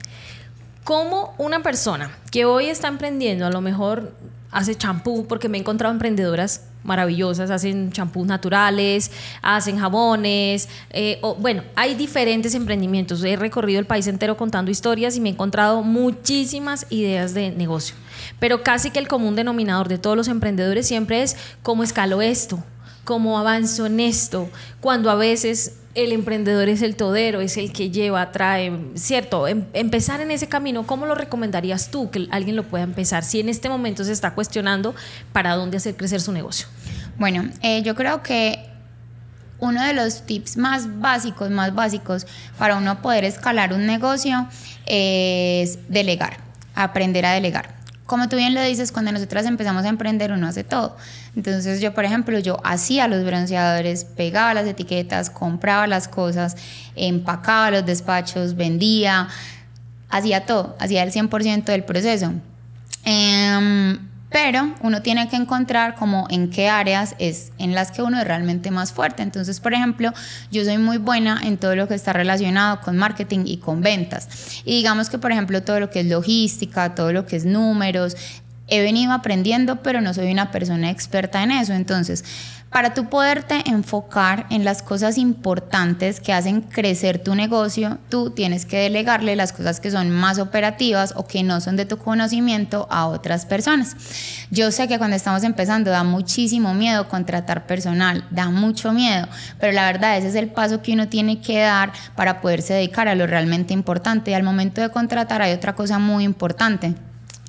Como una persona que hoy está emprendiendo, a lo mejor hace champú, porque me he encontrado emprendedoras maravillosas, hacen champús naturales, hacen jabones, eh, o, bueno, hay diferentes emprendimientos. He recorrido el país entero contando historias y me he encontrado muchísimas ideas de negocio. Pero casi que el común denominador de todos los emprendedores siempre es cómo escalo esto, cómo avanzo en esto, cuando a veces el emprendedor es el todero, es el que lleva, trae, ¿cierto? Em, empezar en ese camino, ¿cómo lo recomendarías tú que alguien lo pueda empezar si en este momento se está cuestionando para dónde hacer crecer su negocio? Bueno, eh, yo creo que uno de los tips más básicos, más básicos para uno poder escalar un negocio eh, es delegar, aprender a delegar como tú bien lo dices, cuando nosotras empezamos a emprender uno hace todo. Entonces yo, por ejemplo, yo hacía los bronceadores, pegaba las etiquetas, compraba las cosas, empacaba los despachos, vendía, hacía todo, hacía el 100% del proceso. Em, pero uno tiene que encontrar como en qué áreas es en las que uno es realmente más fuerte. Entonces, por ejemplo, yo soy muy buena en todo lo que está relacionado con marketing y con ventas. Y digamos que, por ejemplo, todo lo que es logística, todo lo que es números, he venido aprendiendo, pero no soy una persona experta en eso. Entonces, para tú poderte enfocar en las cosas importantes que hacen crecer tu negocio, tú tienes que delegarle las cosas que son más operativas o que no son de tu conocimiento a otras personas. Yo sé que cuando estamos empezando da muchísimo miedo contratar personal, da mucho miedo, pero la verdad ese es el paso que uno tiene que dar para poderse dedicar a lo realmente importante. Y al momento de contratar hay otra cosa muy importante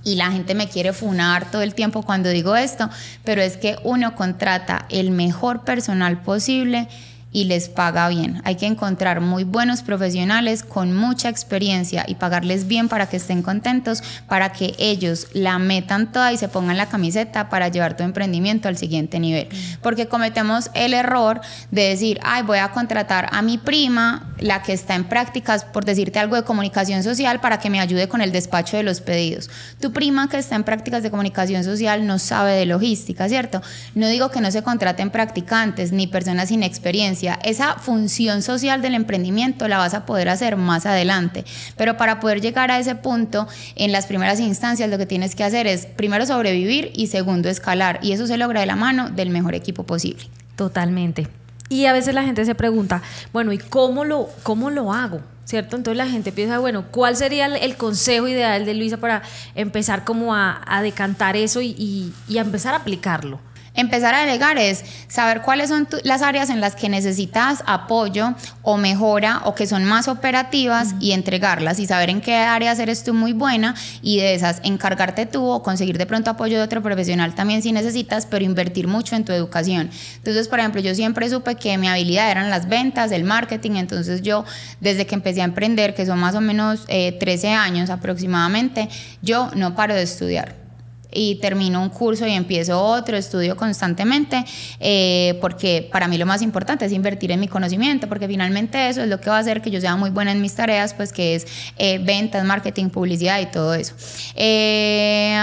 y la gente me quiere funar todo el tiempo cuando digo esto, pero es que uno contrata el mejor personal posible y les paga bien. Hay que encontrar muy buenos profesionales con mucha experiencia y pagarles bien para que estén contentos, para que ellos la metan toda y se pongan la camiseta para llevar tu emprendimiento al siguiente nivel. Porque cometemos el error de decir, ay, voy a contratar a mi prima, la que está en prácticas, por decirte algo de comunicación social, para que me ayude con el despacho de los pedidos. Tu prima que está en prácticas de comunicación social no sabe de logística, ¿cierto? No digo que no se contraten practicantes ni personas sin experiencia esa función social del emprendimiento la vas a poder hacer más adelante, pero para poder llegar a ese punto, en las primeras instancias lo que tienes que hacer es primero sobrevivir y segundo escalar, y eso se logra de la mano del mejor equipo posible. Totalmente. Y a veces la gente se pregunta, bueno, ¿y cómo lo, cómo lo hago? ¿Cierto? Entonces la gente piensa, bueno, ¿cuál sería el consejo ideal de Luisa para empezar como a, decantar eso y, y a empezar a aplicarlo? Empezar a delegar es saber cuáles son las áreas en las que necesitas apoyo o mejora o que son más operativas y entregarlas y saber en qué áreas eres tú muy buena y de esas encargarte tú o conseguir de pronto apoyo de otro profesional también si necesitas, pero invertir mucho en tu educación. Entonces, por ejemplo, yo siempre supe que mi habilidad eran las ventas, el marketing, entonces yo desde que empecé a emprender, que son más o menos 13 eh, años aproximadamente, yo no paro de estudiar y termino un curso y empiezo otro, estudio constantemente, eh, porque para mí lo más importante es invertir en mi conocimiento, porque finalmente eso es lo que va a hacer que yo sea muy buena en mis tareas, pues que es eh, ventas, marketing, publicidad y todo eso. Eh,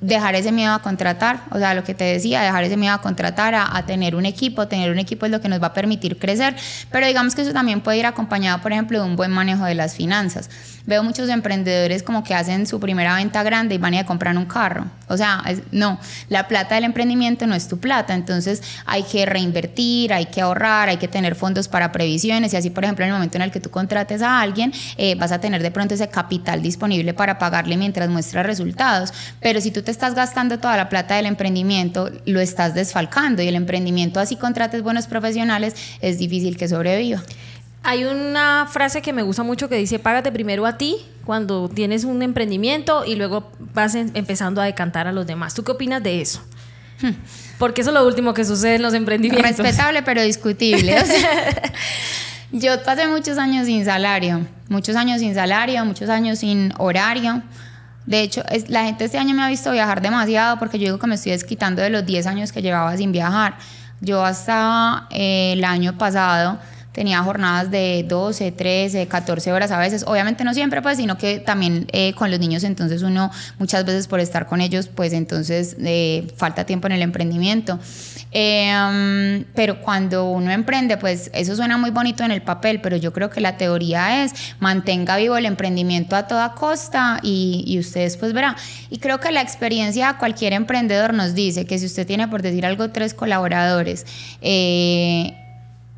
dejar ese miedo a contratar, o sea, lo que te decía, dejar ese miedo a contratar, a, tener un equipo, tener un equipo es lo que nos va a permitir crecer, pero digamos que eso también puede ir acompañado, por ejemplo, de un buen manejo de las finanzas. Veo muchos emprendedores como que hacen su primera venta grande y van a ir a comprar un carro. O sea, no, la plata del emprendimiento no es tu plata, entonces hay que reinvertir, hay que ahorrar, hay que tener fondos para previsiones y así, por ejemplo, en el momento en el que tú contrates a alguien, eh, vas a tener de pronto ese capital disponible para pagarle mientras muestra resultados. Pero si tú te estás gastando toda la plata del emprendimiento, lo estás desfalcando y el emprendimiento así contrates buenos profesionales, es difícil que sobreviva. Hay una frase que me gusta mucho que dice, págate primero a ti cuando tienes un emprendimiento y luego vas em-, empezando a decantar a los demás. ¿Tú qué opinas de eso? Hmm. Porque eso es lo último que sucede en los emprendimientos. Respetable pero discutible. yo pasé muchos años sin salario, muchos años sin salario, muchos años sin horario. De hecho, la gente este año me ha visto viajar demasiado porque yo digo que me estoy desquitando de los 10 años que llevaba sin viajar. Yo hasta eh, el año pasado tenía jornadas de 12, 13, 14 horas a veces, obviamente no siempre, pues, sino que también eh, con los niños, entonces uno muchas veces por estar con ellos, pues entonces eh, falta tiempo en el emprendimiento. Em, pero cuando uno emprende, pues eso suena muy bonito en el papel, pero yo creo que la teoría es mantenga vivo el emprendimiento a toda costa y, ustedes pues verán. Y creo que la experiencia de cualquier emprendedor nos dice que si usted tiene, por decir algo, tres colaboradores, eh,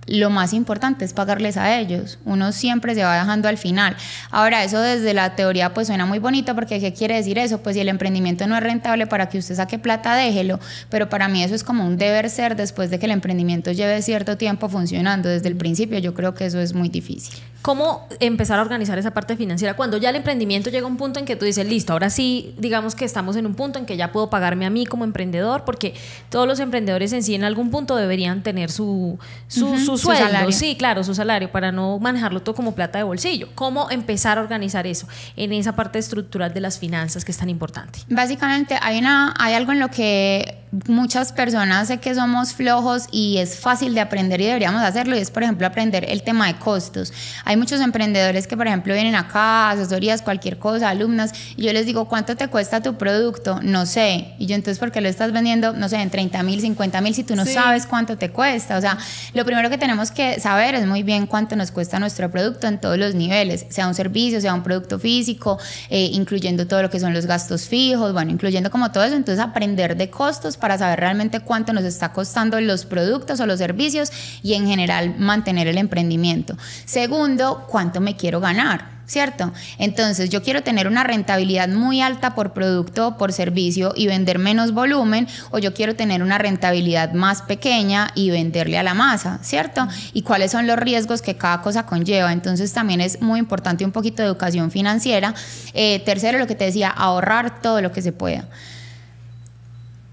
lo más importante es pagarles a ellos. Uno siempre se va dejando al final. Ahora, eso desde la teoría pues suena muy bonito porque ¿qué quiere decir eso? Pues si el emprendimiento no es rentable para que usted saque plata, déjelo. Pero para mí eso es como un deber ser después de que el emprendimiento lleve cierto tiempo funcionando desde el principio. Yo creo que eso es muy difícil. ¿Cómo empezar a organizar esa parte financiera? Cuando ya el emprendimiento llega a un punto en que tú dices, listo, ahora sí, digamos que estamos en un punto en que ya puedo pagarme a mí como emprendedor, porque todos los emprendedores en sí en algún punto deberían tener su, su su salario. sí, claro, su salario, para no manejarlo todo como plata de bolsillo. ¿Cómo empezar a organizar eso en esa parte estructural de las finanzas que es tan importante? Básicamente hay, una, hay algo en lo que muchas personas sé que somos flojos y es fácil de aprender y deberíamos hacerlo y es por ejemplo aprender el tema de costos. Hay muchos emprendedores que por ejemplo vienen acá, asesorías, cualquier cosa, alumnas, y yo les digo, ¿cuánto te cuesta tu producto? No sé. Y yo entonces, ¿por qué lo estás vendiendo? No sé, en 30 mil, 50 mil, si tú no sabes cuánto te cuesta. O sea, lo primero que te tenemos que saber es muy bien cuánto nos cuesta nuestro producto en todos los niveles, sea un servicio, sea un producto físico, eh, incluyendo todo lo que son los gastos fijos, bueno, incluyendo como todo eso. Entonces, aprender de costos para saber realmente cuánto nos está costando los productos o los servicios y en general mantener el emprendimiento. Segundo, cuánto me quiero ganar ¿cierto? Entonces yo quiero tener una rentabilidad muy alta por producto o por servicio y vender menos volumen, o yo quiero tener una rentabilidad más pequeña y venderle a la masa, ¿cierto? Y cuáles son los riesgos que cada cosa conlleva. Entonces también es muy importante un poquito de educación financiera. Eh, tercero, lo que te decía, ahorrar todo lo que se pueda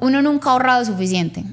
uno nunca ha ahorrado suficiente.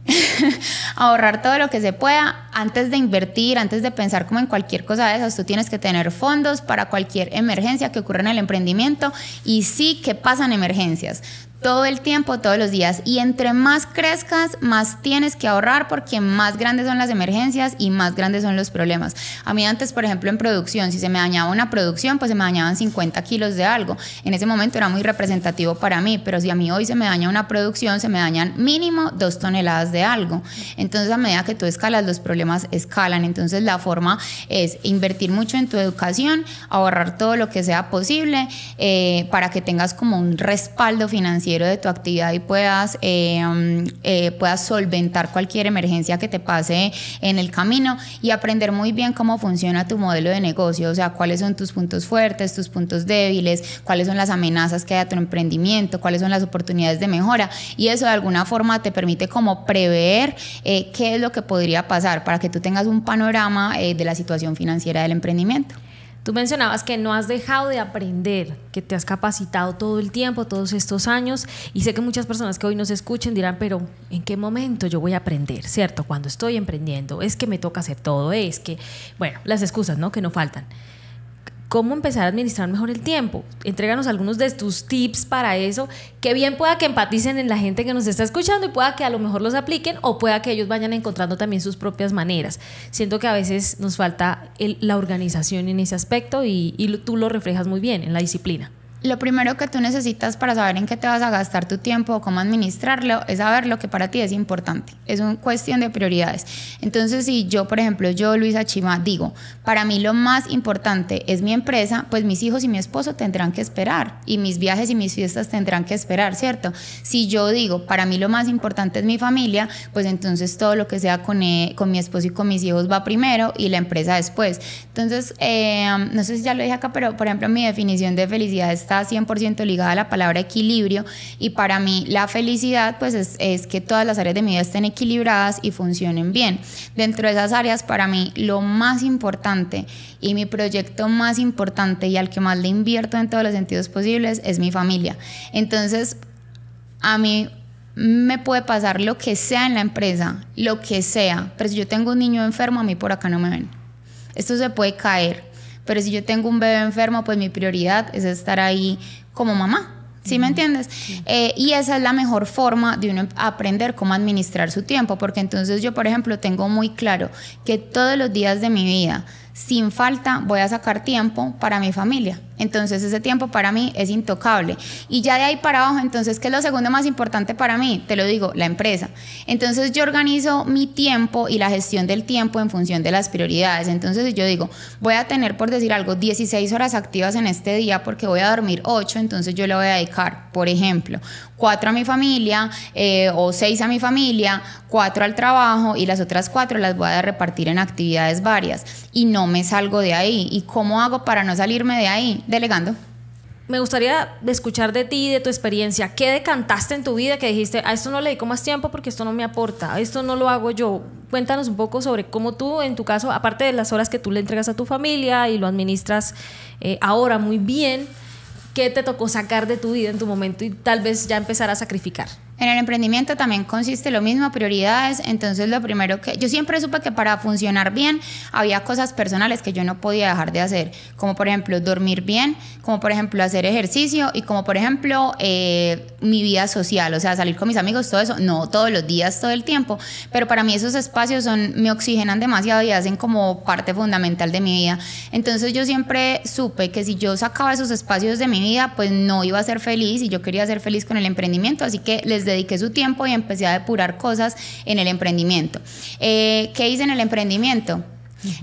Ahorrar todo lo que se pueda antes de invertir, antes de pensar como en cualquier cosa de esas, tú tienes que tener fondos para cualquier emergencia que ocurra en el emprendimiento y sí que pasan emergencias todo el tiempo, todos los días. Y entre más crezcas, más tienes que ahorrar porque más grandes son las emergencias y más grandes son los problemas. A mí antes, por ejemplo, en producción, si se me dañaba una producción, pues se me dañaban 50 kilos de algo. En ese momento era muy representativo para mí, pero si a mí hoy se me daña una producción, se me dañan mínimo dos toneladas de algo. Entonces, a medida que tú escalas, los problemas escalan. Entonces, la forma es invertir mucho en tu educación, ahorrar todo lo que sea posible eh, para que tengas como un respaldo financiero de tu actividad y puedas, em, eh, puedas solventar cualquier emergencia que te pase en el camino y aprender muy bien cómo funciona tu modelo de negocio, o sea, cuáles son tus puntos fuertes, tus puntos débiles, cuáles son las amenazas que hay a tu emprendimiento, cuáles son las oportunidades de mejora y eso de alguna forma te permite como prever eh, qué es lo que podría pasar para que tú tengas un panorama eh, de la situación financiera del emprendimiento. Tú mencionabas que no has dejado de aprender, que te has capacitado todo el tiempo, todos estos años, y sé que muchas personas que hoy nos escuchen dirán, pero ¿en qué momento yo voy a aprender? ¿Cierto? Cuando estoy emprendiendo, es que me toca hacer todo, es que, bueno, las excusas, ¿no? Que no faltan cómo empezar a administrar mejor el tiempo. Entréganos algunos de tus tips para eso, que bien pueda que empaticen en la gente que nos está escuchando y pueda que a lo mejor los apliquen o pueda que ellos vayan encontrando también sus propias maneras. Siento que a veces nos falta la organización en ese aspecto y tú lo reflejas muy bien en la disciplina. Lo primero que tú necesitas para saber en qué te vas a gastar tu tiempo o cómo administrarlo es saber lo que para ti es importante. Es una cuestión de prioridades. Entonces, si yo, por ejemplo, yo, Luisa Chima, digo, para mí lo más importante es mi empresa, pues mis hijos y mi esposo tendrán que esperar y mis viajes y mis fiestas tendrán que esperar, ¿cierto? Si yo digo, para mí lo más importante es mi familia, pues entonces todo lo que sea con, eh, mi esposo y con mis hijos va primero y la empresa después. Entonces, eh, no sé si ya lo dije acá, pero por ejemplo, mi definición de felicidad es está 100% ligada a la palabra equilibrio y para mí la felicidad pues es, es que todas las áreas de mi vida estén equilibradas y funcionen bien. Dentro de esas áreas para mí lo más importante y mi proyecto más importante y al que más le invierto en todos los sentidos posibles es mi familia. Entonces, a mí me puede pasar lo que sea en la empresa, lo que sea, pero si yo tengo un niño enfermo, a mí por acá no me ven. Esto se puede caer. Pero si yo tengo un bebé enfermo, pues mi prioridad es estar ahí como mamá. ¿Sí me entiendes? Eh, y esa es la mejor forma de uno aprender cómo administrar su tiempo, porque entonces yo, por ejemplo, tengo muy claro que todos los días de mi vida, sin falta, voy a sacar tiempo para mi familia. Entonces ese tiempo para mí es intocable. Y ya de ahí para abajo, entonces, ¿qué es lo segundo más importante para mí? Te lo digo, la empresa. Entonces yo organizo mi tiempo y la gestión del tiempo en función de las prioridades. Entonces yo digo, voy a tener, por decir algo, 16 horas activas en este día porque voy a dormir 8, entonces yo le voy a dedicar, por ejemplo, 4 a mi familia eh, o 6 a mi familia, 4 al trabajo y las otras 4 las voy a repartir en actividades varias. Y no me salgo de ahí. ¿Y cómo hago para no salirme de ahí? delegando. Me gustaría escuchar de ti, de tu experiencia. ¿Qué decantaste en tu vida que dijiste, a esto no le dedico más tiempo porque esto no me aporta, esto no lo hago yo? Cuéntanos un poco sobre cómo tú, en tu caso, aparte de las horas que tú le entregas a tu familia y lo administras eh, ahora muy bien, ¿qué te tocó sacar de tu vida en tu momento y tal vez ya empezar a sacrificar? En el emprendimiento también consiste lo mismo, prioridades. Entonces, lo primero que yo siempre supe que para funcionar bien había cosas personales que yo no podía dejar de hacer, como por ejemplo dormir bien, como por ejemplo hacer ejercicio y como por ejemplo eh, mi vida social, o sea, salir con mis amigos, todo eso, no todos los días, todo el tiempo, pero para mí esos espacios son, me oxigenan demasiado y hacen como parte fundamental de mi vida. Entonces, yo siempre supe que si yo sacaba esos espacios de mi vida, pues no iba a ser feliz y yo quería ser feliz con el emprendimiento, así que les dediqué su tiempo y empecé a depurar cosas en el emprendimiento. Eh, ¿Qué hice en el emprendimiento?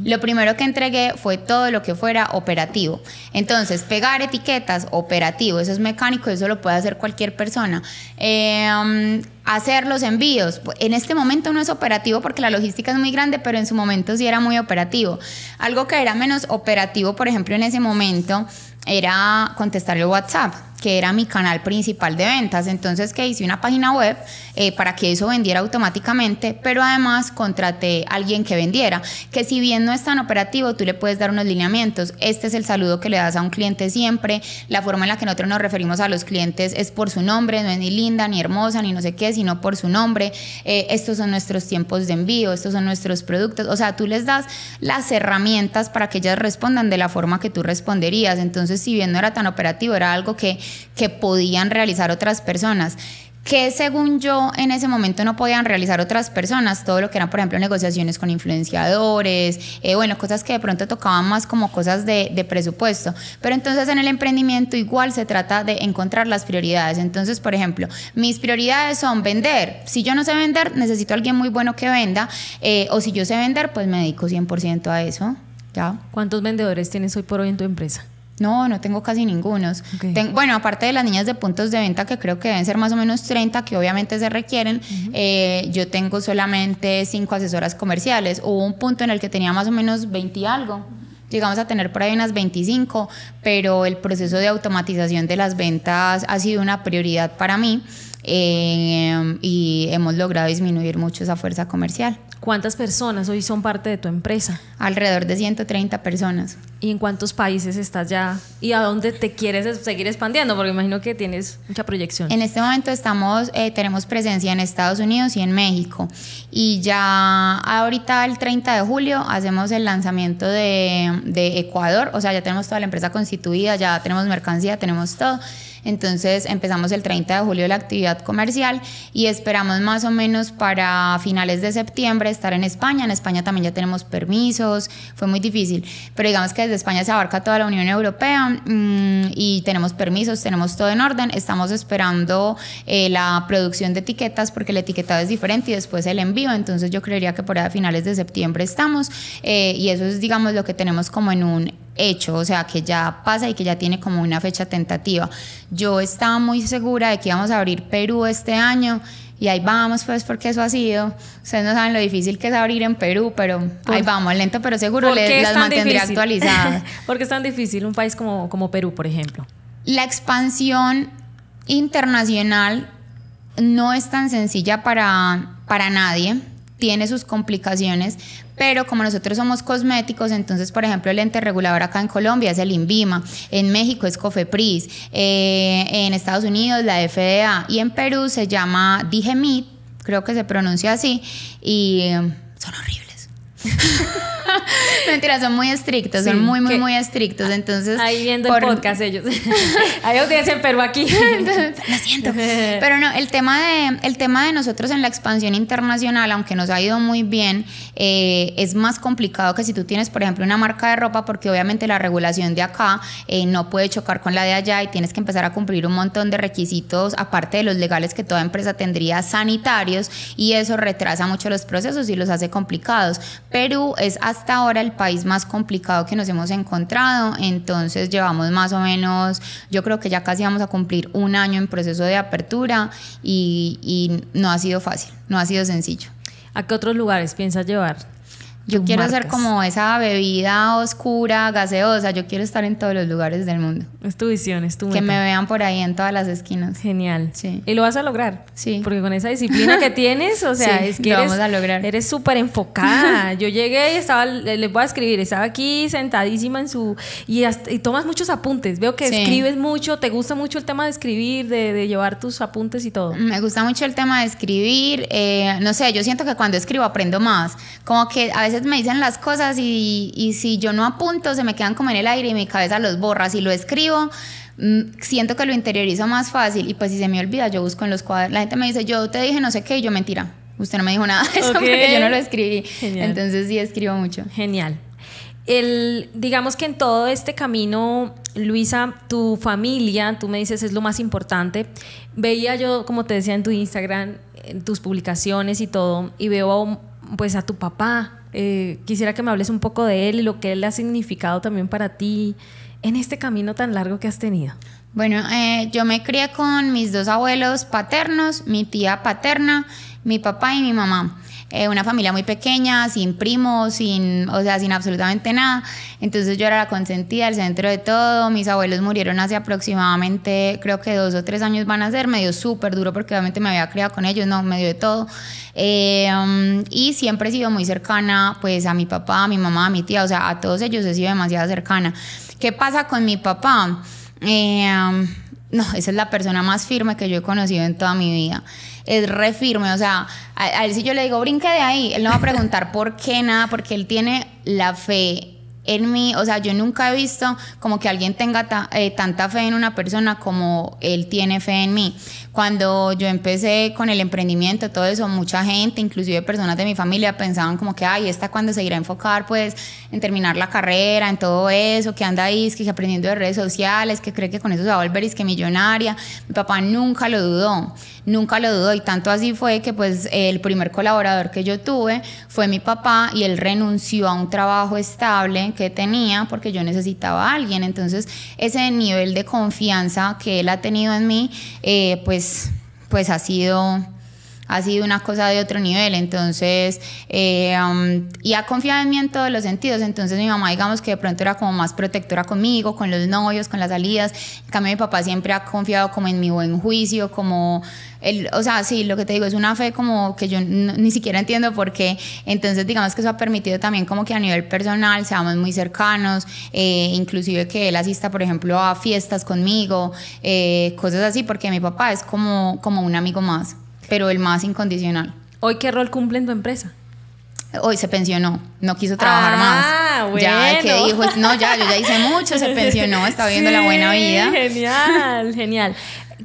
Lo primero que entregué fue todo lo que fuera operativo. Entonces, pegar etiquetas, operativo, eso es mecánico, eso lo puede hacer cualquier persona. Em, hacer los envíos. En este momento no es operativo porque la logística es muy grande, pero en su momento sí era muy operativo. Algo que era menos operativo, por ejemplo, en ese momento era contestarle WhatsApp, que era mi canal principal de ventas. Entonces, que hice una página web eh, para que eso vendiera automáticamente, pero además contraté a alguien que vendiera, que si bien no es tan operativo, tú le puedes dar unos lineamientos. Este es el saludo que le das a un cliente siempre, la forma en la que nosotros nos referimos a los clientes es por su nombre, no es ni linda, ni hermosa, ni no sé qué, sino por su nombre. Eh, estos son nuestros tiempos de envío, estos son nuestros productos. O sea, tú les das las herramientas para que ellas respondan de la forma que tú responderías. Entonces, si bien no era tan operativo, era algo que, que podían realizar otras personas que según yo en ese momento no podían realizar otras personas, todo lo que eran, por ejemplo, negociaciones con influenciadores, eh, bueno, cosas que de pronto tocaban más como cosas de, presupuesto. Pero entonces en el emprendimiento igual se trata de encontrar las prioridades. Entonces, por ejemplo, mis prioridades son vender. Si yo no sé vender, necesito a alguien muy bueno que venda, eh, o si yo sé vender, pues me dedico 100% a eso. ¿Ya? ¿Cuántos vendedores tienes hoy por hoy en tu empresa? No, no tengo casi ningunos. bueno, aparte de las niñas de puntos de venta, que creo que deben ser más o menos 30, que obviamente se requieren, eh, yo tengo solamente cinco asesoras comerciales. Hubo un punto en el que tenía más o menos 20 y algo. Llegamos a tener por ahí unas 25, pero el proceso de automatización de las ventas ha sido una prioridad para mí eh, y hemos logrado disminuir mucho esa fuerza comercial. ¿Cuántas personas hoy son parte de tu empresa? Alrededor de 130 personas. ¿Y en cuántos países estás ya? ¿Y a dónde te quieres seguir expandiendo? Porque imagino que tienes mucha proyección. En este momento estamos, eh, tenemos presencia en Estados Unidos y en México. Y ya ahorita el 30 de julio hacemos el lanzamiento de, de Ecuador. O sea, ya tenemos toda la empresa constituida, ya tenemos mercancía, tenemos todo. Entonces empezamos el 30 de julio la actividad comercial y esperamos más o menos para finales de septiembre estar en España. En España también ya tenemos permisos, fue muy difícil, pero digamos que desde España se abarca toda la Unión Europea mm, y tenemos permisos, tenemos todo en orden. Estamos esperando eh, la producción de etiquetas porque el etiquetado es diferente y después el envío. Entonces yo creería que por ahí a finales de septiembre estamos eh, y eso es digamos lo que tenemos como en un hecho, o sea, que ya pasa y que ya tiene como una fecha tentativa. Yo estaba muy segura de que íbamos a abrir Perú este año y ahí vamos, pues, porque eso ha sido. Ustedes no saben lo difícil que es abrir en Perú, pero ahí vamos, lento, pero seguro les, las mantendré actualizada actualizadas. ¿Por qué es tan difícil un país como, como Perú, por ejemplo? La expansión internacional no es tan sencilla para, para nadie tiene sus complicaciones, pero como nosotros somos cosméticos, entonces, por ejemplo, el ente regulador acá en Colombia es el INVIMA, en México es COFEPRIS, eh, en Estados Unidos la FDA y en Perú se llama DIGEMIT, creo que se pronuncia así, y eh, son horribles. Mentira, son muy estrictos, son muy, muy, muy estrictos. Entonces. Ahí viendo el podcast ellos. ellos audiencia en Perú aquí. Lo siento. Pero no, el tema, de, el tema de nosotros en la expansión internacional, aunque nos ha ido muy bien, eh, es más complicado que si tú tienes, por ejemplo, una marca de ropa, porque obviamente la regulación de acá eh, no puede chocar con la de allá y tienes que empezar a cumplir un montón de requisitos, aparte de los legales que toda empresa tendría sanitarios, y eso retrasa mucho los procesos y los hace complicados. Perú es así hasta ahora el país más complicado que nos hemos encontrado. Entonces llevamos más o menos, yo creo que ya casi vamos a cumplir un año en proceso de apertura y, no ha sido fácil, no ha sido sencillo. ¿A qué otros lugares piensas llevar yo quiero ser como esa bebida oscura, gaseosa. Yo quiero estar en todos los lugares del mundo. Es tu visión, es tu Que me vean por ahí en todas las esquinas. Genial. Sí. Y lo vas a lograr. Sí. Porque con esa disciplina que tienes, o sea, es que lo eres, vamos a lograr. Eres súper enfocada. Yo llegué y estaba, les voy a escribir, estaba aquí sentadísima en su. Y, tomas muchos apuntes. Veo que escribes mucho, te gusta mucho el tema de escribir, de, llevar tus apuntes y todo. Me gusta mucho el tema de escribir. Eh, no sé, yo siento que cuando escribo aprendo más. Como que a veces me dicen las cosas y, y, si yo no apunto, se me quedan como en el aire y mi cabeza los borra. Si lo escribo, mm, siento que lo interiorizo más fácil. Y pues si se me olvida, yo busco en los cuadros. La gente me dice, yo te dije no sé qué, y yo mentira. Usted no me dijo nada de eso porque yo no lo escribí. Entonces sí escribo mucho. Genial. El, digamos que en todo este camino, Luisa, tu familia, tú me dices, es lo más importante. Veía yo, como te decía en tu Instagram, en tus publicaciones y todo, y veo pues a tu papá eh, quisiera que me hables un poco de él y lo que él ha significado también para ti en este camino tan largo que has tenido. Bueno, eh, yo me crié con mis dos abuelos paternos, mi tía paterna, mi papá y mi mamá. Eh, una familia muy pequeña, sin primos, sin, o sea, sin absolutamente nada. Entonces yo era la consentida, el centro de todo. Mis abuelos murieron hace aproximadamente, creo que dos o tres años van a ser. Me dio súper duro porque obviamente me había criado con ellos, no, me dio de todo. Eh, y siempre he sido muy cercana, pues, a mi papá, a mi mamá, a mi tía, o sea, a todos ellos he sido demasiado cercana. ¿Qué pasa con mi papá? Eh, no, esa es la persona más firme que yo he conocido en toda mi vida es re firme. O sea, a, él si yo le digo, brinque de ahí, él no va a preguntar por qué nada, porque él tiene la fe en mí, o sea, yo nunca he visto como que alguien tenga eh, tanta fe en una persona como él tiene fe en mí. Cuando yo empecé con el emprendimiento, todo eso, mucha gente, inclusive personas de mi familia, pensaban como que, ay, esta cuando se irá a enfocar, pues, en terminar la carrera, en todo eso, que anda ahí, que aprendiendo de redes sociales, que cree que con eso se va a volver es que millonaria. Mi papá nunca lo dudó, nunca lo dudó. Y tanto así fue que, pues, el primer colaborador que yo tuve fue mi papá y él renunció a un trabajo estable que tenía porque yo necesitaba a alguien. Entonces, ese nivel de confianza que él ha tenido en mí, eh, pues, pues, pues, ha sido ha sido una cosa de otro nivel, entonces, eh, um, y ha confiado en mí en todos los sentidos, entonces mi mamá digamos que de pronto era como más protectora conmigo, con los novios, con las salidas, en cambio mi papá siempre ha confiado como en mi buen juicio, como, el, o sea, sí, lo que te digo es una fe como que yo ni siquiera entiendo por qué, entonces digamos que eso ha permitido también como que a nivel personal seamos muy cercanos, eh, inclusive que él asista, por ejemplo, a fiestas conmigo, eh, cosas así, porque mi papá es como, como un amigo más pero el más incondicional. ¿Hoy qué rol cumple en tu empresa? Hoy se pensionó, no quiso trabajar ah, más. Bueno. Ya dijo, no, ya, yo ya hice mucho, se pensionó, está viendo la buena vida. Genial, genial.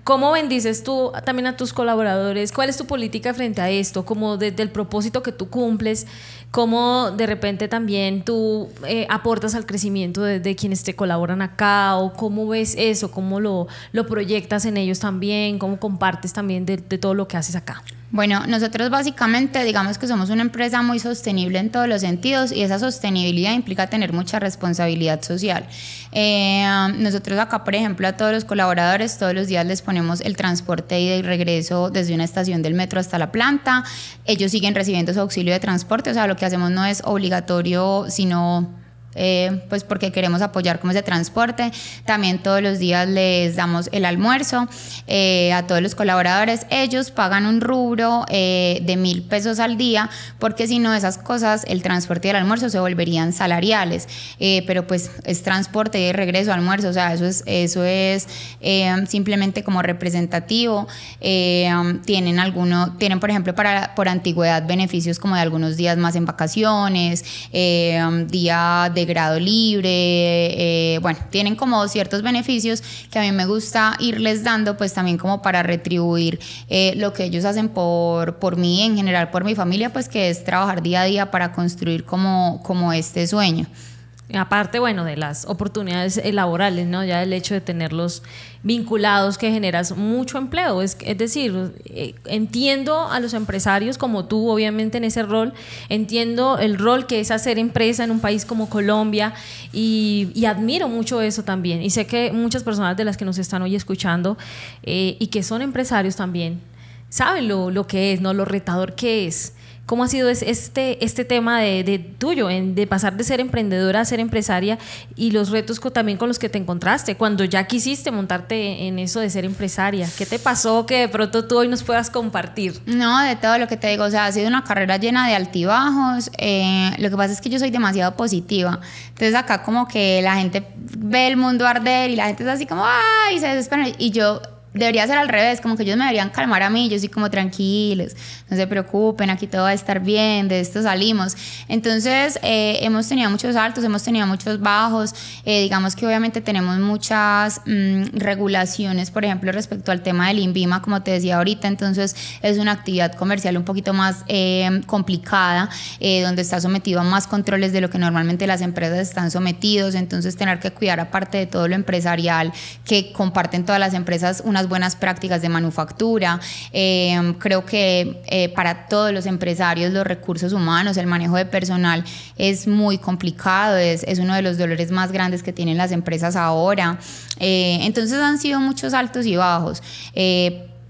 ¿Cómo bendices tú también a tus colaboradores? ¿Cuál es tu política frente a esto? Como desde el propósito que tú cumples cómo de repente también tú eh, aportas al crecimiento de, quienes te colaboran acá o cómo ves eso, cómo lo, lo proyectas en ellos también, cómo compartes también de todo lo que haces acá. Bueno, nosotros básicamente digamos que somos una empresa muy sostenible en todos los sentidos y esa sostenibilidad implica tener mucha responsabilidad social. Eh, nosotros acá, por ejemplo, a todos los colaboradores todos los días les ponemos el transporte y y regreso desde una estación del metro hasta la planta. Ellos siguen recibiendo su auxilio de transporte, o sea, lo que hacemos no es obligatorio, sino eh, pues porque queremos apoyar como ese transporte. También todos los días les damos el almuerzo eh, a todos los colaboradores. Ellos pagan un rubro eh, de mil pesos al día porque si no esas cosas, el transporte y el almuerzo se volverían salariales. pero pues es transporte de regreso, almuerzo, o sea, eso es, eso es simplemente como representativo. Um, tienen alguno, tienen por ejemplo para, por antigüedad beneficios como de algunos días más en vacaciones, um, día de grado libre, eh, bueno, tienen como ciertos beneficios que a mí me gusta irles dando, pues también como para retribuir eh, lo que ellos hacen por, por mí, en general por mi familia, pues que es trabajar día a día para construir como, como este sueño. Aparte, bueno, de las oportunidades laborales, ¿no? Ya el hecho de tenerlos vinculados que generas mucho empleo. Es, decir, eh, entiendo a los empresarios como tú, obviamente, en ese rol. Entiendo el rol que es hacer empresa en un país como Colombia y, admiro mucho eso también. Y sé que muchas personas de las que nos están hoy escuchando eh, y que son empresarios también, saben lo, lo que es, ¿no? Lo retador que es ¿Cómo ha sido este, este tema de, tuyo, de pasar de ser emprendedora a ser empresaria y los retos también con los que te encontraste cuando ya quisiste montarte en eso de ser empresaria? ¿Qué te pasó que de pronto tú hoy nos puedas compartir? No, de todo lo que te digo, o sea, ha sido una carrera llena de altibajos. Eh, lo que pasa es que yo soy demasiado positiva. Entonces acá como que la gente ve el mundo arder y la gente es así como, ay, se desespera. Y yo debería ser al revés, como que ellos me deberían calmar a mí, yo sí como tranquilos, no se preocupen, aquí todo va a estar bien, de esto salimos. Entonces eh, hemos tenido muchos altos, hemos tenido muchos bajos, eh, digamos que obviamente tenemos muchas mm, regulaciones, por ejemplo, respecto al tema del INVIMA, como te decía ahorita, entonces es una actividad comercial un poquito más eh, complicada, donde está sometido a más controles de lo que normalmente las empresas están sometidos, entonces tener que cuidar aparte de todo lo empresarial que comparten todas las empresas una buenas prácticas de manufactura. Eh, creo que eh, para todos los empresarios los recursos humanos, el manejo de personal es muy complicado, es, uno de los dolores más grandes que tienen las empresas ahora. Eh, entonces han sido muchos altos y bajos,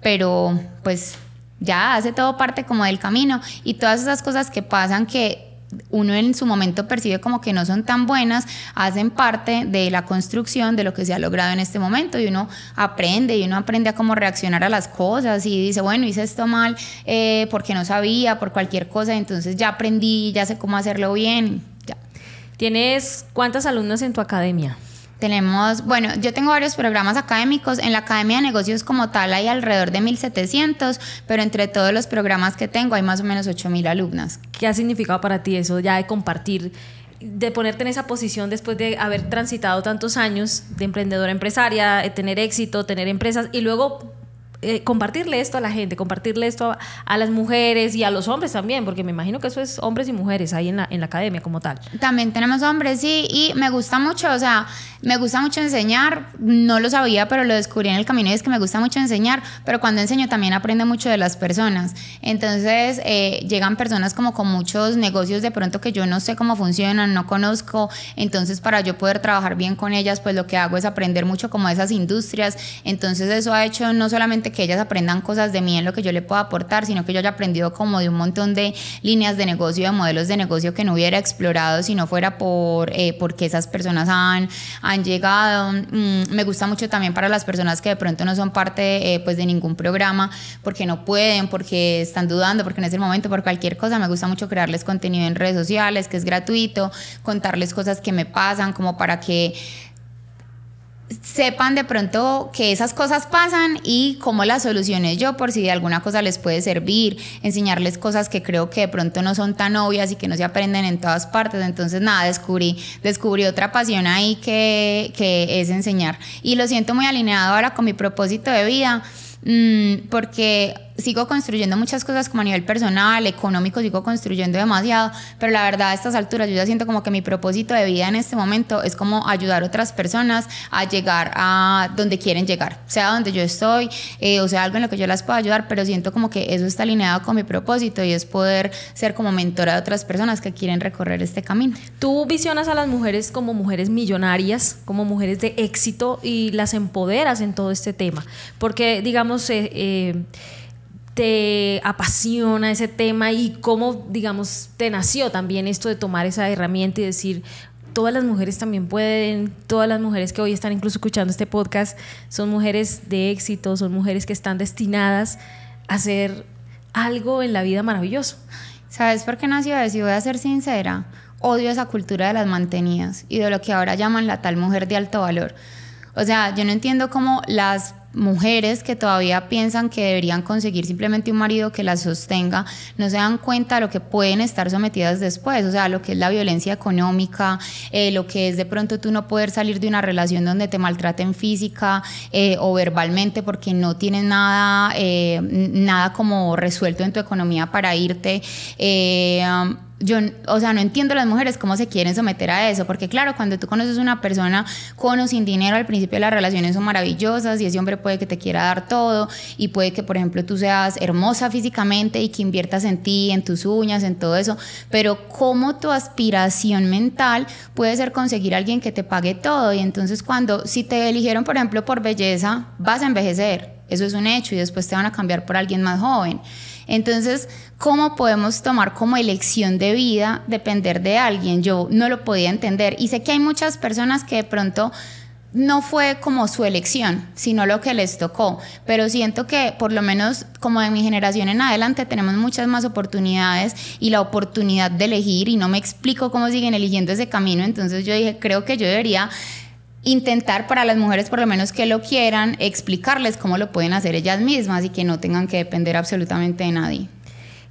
pero pues ya hace todo parte como del camino y todas esas cosas que pasan que uno en su momento percibe como que no son tan buenas, hacen parte de la construcción de lo que se ha logrado en este momento y uno aprende y uno aprende a cómo reaccionar a las cosas y dice, bueno, hice esto mal eh, porque no sabía, por cualquier cosa, entonces ya aprendí, ya sé cómo hacerlo bien. ¿Tienes cuántos alumnos en tu academia? Tenemos, bueno, yo tengo varios programas académicos. En la Academia de Negocios como tal hay alrededor de 1.700, pero entre todos los programas que tengo hay más o menos 8.000 alumnas. ¿Qué ha significado para ti eso ya de compartir, de ponerte en esa posición después de haber transitado tantos años de emprendedora empresaria, de tener éxito, tener empresas y luego eh, compartirle esto a la gente, compartirle esto a, las mujeres y a los hombres también, porque me imagino que eso es hombres y mujeres ahí en la, academia como tal. También tenemos hombres, sí, y me gusta mucho, o sea, me gusta mucho enseñar, no lo sabía, pero lo descubrí en el camino y es que me gusta mucho enseñar, pero cuando enseño también aprendo mucho de las personas. Entonces eh, llegan personas como con muchos negocios de pronto que yo no sé cómo funcionan, no conozco, entonces para yo poder trabajar bien con ellas, pues lo que hago es aprender mucho como esas industrias, entonces eso ha hecho no solamente que ellas aprendan cosas de mí en lo que yo le puedo aportar, sino que yo haya aprendido como de un montón de líneas de negocio, de modelos de negocio que no hubiera explorado si no fuera por eh, porque esas personas han, han llegado. Mm, me gusta mucho también para las personas que de pronto no son parte eh, pues de ningún programa, porque no pueden, porque están dudando, porque en ese momento, por cualquier cosa. Me gusta mucho crearles contenido en redes sociales, que es gratuito, contarles cosas que me pasan, como para que sepan de pronto que esas cosas pasan y cómo las solucioné yo por si de alguna cosa les puede servir, enseñarles cosas que creo que de pronto no son tan obvias y que no se aprenden en todas partes. Entonces, nada, descubrí, descubrí otra pasión ahí que, que es enseñar. Y lo siento muy alineado ahora con mi propósito de vida, mm, porque sigo construyendo muchas cosas como a nivel personal, económico, sigo construyendo demasiado, pero la verdad a estas alturas yo ya siento como que mi propósito de vida en este momento es como ayudar a otras personas a llegar a donde quieren llegar, sea donde yo estoy eh, o sea algo en lo que yo las pueda ayudar, pero siento como que eso está alineado con mi propósito y es poder ser como mentora de otras personas que quieren recorrer este camino. Tú visionas a las mujeres como mujeres millonarias, como mujeres de éxito y las empoderas en todo este tema, porque digamos... Eh, eh, te apasiona ese tema y cómo, digamos, te nació también esto de tomar esa herramienta y decir, todas las mujeres también pueden, todas las mujeres que hoy están incluso escuchando este podcast son mujeres de éxito, son mujeres que están destinadas a hacer algo en la vida maravilloso. ¿Sabes por qué nació eso? Y voy a ser sincera, odio esa cultura de las mantenidas y de lo que ahora llaman la tal mujer de alto valor. O sea, yo no entiendo cómo las mujeres que todavía piensan que deberían conseguir simplemente un marido que las sostenga, no se dan cuenta de lo que pueden estar sometidas después, o sea, lo que es la violencia económica, eh, lo que es de pronto tú no poder salir de una relación donde te maltraten física eh, o verbalmente porque no tienes nada, eh, nada como resuelto en tu economía para irte yo, o sea, no entiendo las mujeres cómo se quieren someter a eso, porque claro, cuando tú conoces una persona con o sin dinero, al principio las relaciones son maravillosas y ese hombre puede que te quiera dar todo y puede que, por ejemplo, tú seas hermosa físicamente y que inviertas en ti, en tus uñas, en todo eso, pero cómo tu aspiración mental puede ser conseguir a alguien que te pague todo y entonces cuando, si te eligieron, por ejemplo, por belleza, vas a envejecer, eso es un hecho y después te van a cambiar por alguien más joven. Entonces, cómo podemos tomar como elección de vida depender de alguien. Yo no lo podía entender y sé que hay muchas personas que de pronto no fue como su elección, sino lo que les tocó. Pero siento que por lo menos como de mi generación en adelante tenemos muchas más oportunidades y la oportunidad de elegir y no me explico cómo siguen eligiendo ese camino. Entonces yo dije, creo que yo debería intentar para las mujeres por lo menos que lo quieran, explicarles cómo lo pueden hacer ellas mismas y que no tengan que depender absolutamente de nadie.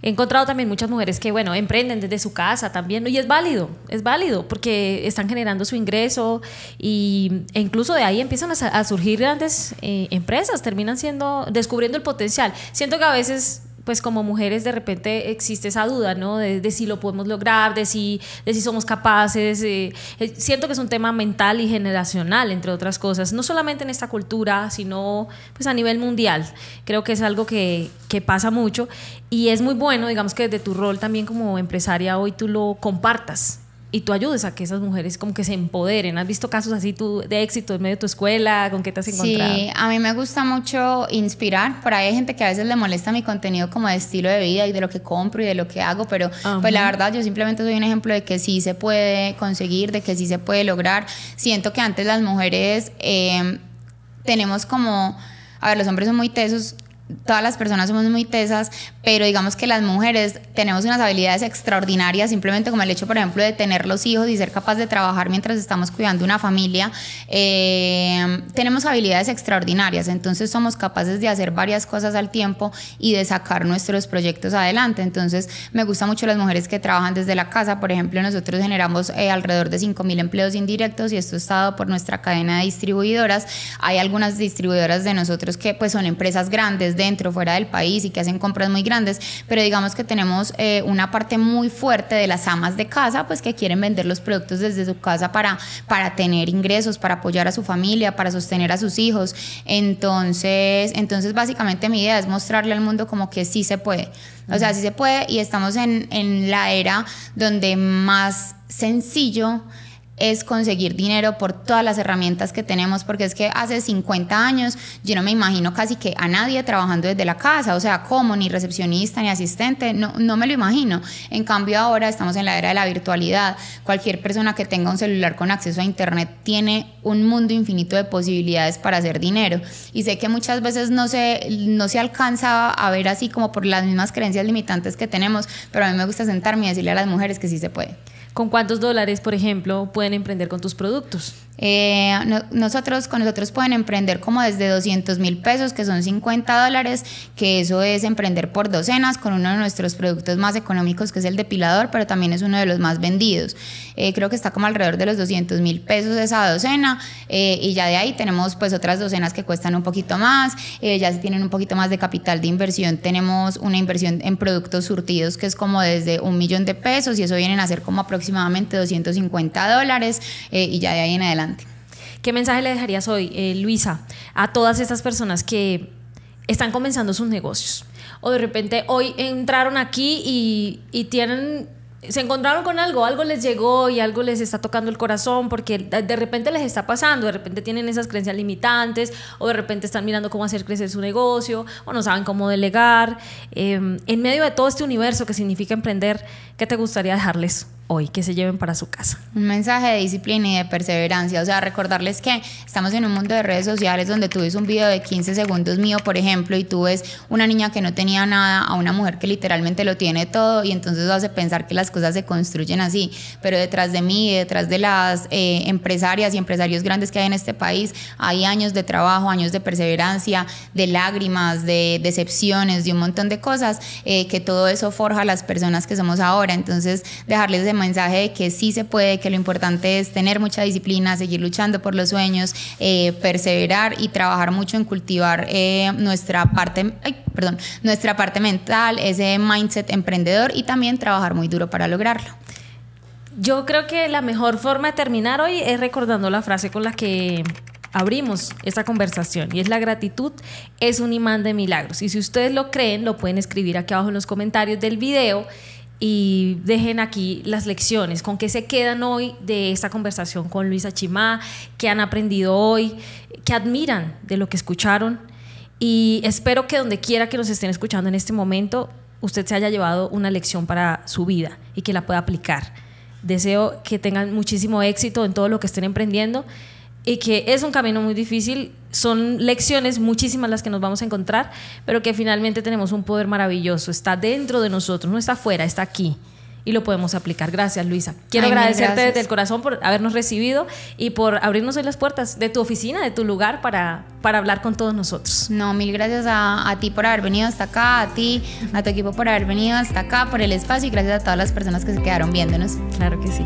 He encontrado también muchas mujeres que, bueno, emprenden desde su casa también, y es válido, es válido, porque están generando su ingreso y, e incluso de ahí empiezan a, surgir grandes eh, empresas, terminan siendo, descubriendo el potencial. Siento que a veces pues como mujeres de repente existe esa duda, ¿no? De, si lo podemos lograr, de si, de si somos capaces. Eh, eh, siento que es un tema mental y generacional, entre otras cosas, no solamente en esta cultura, sino pues a nivel mundial. Creo que es algo que, que pasa mucho y es muy bueno, digamos que desde tu rol también como empresaria hoy tú lo compartas, y tú ayudes a que esas mujeres como que se empoderen. ¿Has visto casos así tú de éxito en medio de tu escuela? ¿Con qué te has encontrado? Sí, a mí me gusta mucho inspirar. Por ahí hay gente que a veces le molesta mi contenido como de estilo de vida y de lo que compro y de lo que hago, pero pues la verdad yo simplemente soy un ejemplo de que sí se puede conseguir, de que sí se puede lograr. Siento que antes las mujeres eh, tenemos como... A ver, los hombres son muy tesos todas las personas somos muy tesas, pero digamos que las mujeres tenemos unas habilidades extraordinarias, simplemente como el hecho, por ejemplo, de tener los hijos y ser capaz de trabajar mientras estamos cuidando una familia, eh, tenemos habilidades extraordinarias, entonces somos capaces de hacer varias cosas al tiempo y de sacar nuestros proyectos adelante. Entonces, me gusta mucho las mujeres que trabajan desde la casa, por ejemplo, nosotros generamos eh, alrededor de 5.000 empleos indirectos y esto está dado por nuestra cadena de distribuidoras. Hay algunas distribuidoras de nosotros que pues son empresas grandes, dentro o fuera del país y que hacen compras muy grandes, pero digamos que tenemos eh, una parte muy fuerte de las amas de casa, pues que quieren vender los productos desde su casa para, para tener ingresos, para apoyar a su familia, para sostener a sus hijos. Entonces, entonces básicamente mi idea es mostrarle al mundo como que sí se puede. O sea, sí se puede y estamos en, en la era donde más sencillo es conseguir dinero por todas las herramientas que tenemos, porque es que hace 50 años yo no me imagino casi que a nadie trabajando desde la casa, o sea, como ni recepcionista ni asistente, no, no me lo imagino. En cambio ahora estamos en la era de la virtualidad, cualquier persona que tenga un celular con acceso a Internet tiene un mundo infinito de posibilidades para hacer dinero. Y sé que muchas veces no se, no se alcanza a ver así como por las mismas creencias limitantes que tenemos, pero a mí me gusta sentarme y decirle a las mujeres que sí se puede. ¿Con cuántos dólares, por ejemplo, pueden emprender con tus productos? Eh, nosotros con nosotros pueden emprender como desde 200 mil pesos, que son 50 dólares, que eso es emprender por docenas con uno de nuestros productos más económicos, que es el depilador, pero también es uno de los más vendidos. Eh, creo que está como alrededor de los 200 mil pesos esa docena, eh, y ya de ahí tenemos pues otras docenas que cuestan un poquito más, ya si tienen un poquito más de capital de inversión, tenemos una inversión en productos surtidos que es como desde un millón de pesos, y eso vienen a ser como aproximadamente 250 dólares, y ya de ahí en adelante ¿Qué mensaje le dejarías hoy, eh, Luisa, a todas estas personas que están comenzando sus negocios? O de repente hoy entraron aquí y, tienen se encontraron con algo, algo les llegó y algo les está tocando el corazón porque de repente les está pasando, de repente tienen esas creencias limitantes o de repente están mirando cómo hacer crecer su negocio o no saben cómo delegar. Em, en medio de todo este universo que significa emprender, ¿qué te gustaría dejarles hoy que se lleven para su casa? Un mensaje de disciplina y de perseverancia. O sea, recordarles que estamos en un mundo de redes sociales donde tú ves un video de 15 segundos mío, por ejemplo, y tú ves una niña que no tenía nada a una mujer que literalmente lo tiene todo y entonces hace pensar que las cosas se construyen así. Pero detrás de mí, detrás de las eh, empresarias y empresarios grandes que hay en este país, hay años de trabajo, años de perseverancia, de lágrimas, de decepciones, de un montón de cosas, eh, que todo eso forja a las personas que somos ahora. Entonces, dejarles de mensaje de que sí se puede, que lo importante es tener mucha disciplina, seguir luchando por los sueños, eh, perseverar y trabajar mucho en cultivar eh, nuestra parte, ay, perdón, nuestra parte mental, ese mindset emprendedor y también trabajar muy duro para lograrlo. Yo creo que la mejor forma de terminar hoy es recordando la frase con la que abrimos esta conversación y es la gratitud es un imán de milagros. Y si ustedes lo creen, lo pueden escribir aquí abajo en los comentarios del video y dejen aquí las lecciones, con qué se quedan hoy de esta conversación con Luisa Chimá, qué han aprendido hoy, qué admiran de lo que escucharon. Y espero que donde quiera que nos estén escuchando en este momento, usted se haya llevado una lección para su vida y que la pueda aplicar. Deseo que tengan muchísimo éxito en todo lo que estén emprendiendo y que es un camino muy difícil. Son lecciones muchísimas las que nos vamos a encontrar, pero que finalmente tenemos un poder maravilloso. Está dentro de nosotros, no está afuera, está aquí. Y lo podemos aplicar. Gracias, Luisa. Quiero agradecerte desde el corazón por habernos recibido y por abrirnos hoy las puertas de tu oficina, de tu lugar, para, para hablar con todos nosotros. No, mil gracias a, a ti por haber venido hasta acá, a ti, a tu equipo por haber venido hasta acá, por el espacio y gracias a todas las personas que se quedaron viéndonos. Claro que sí.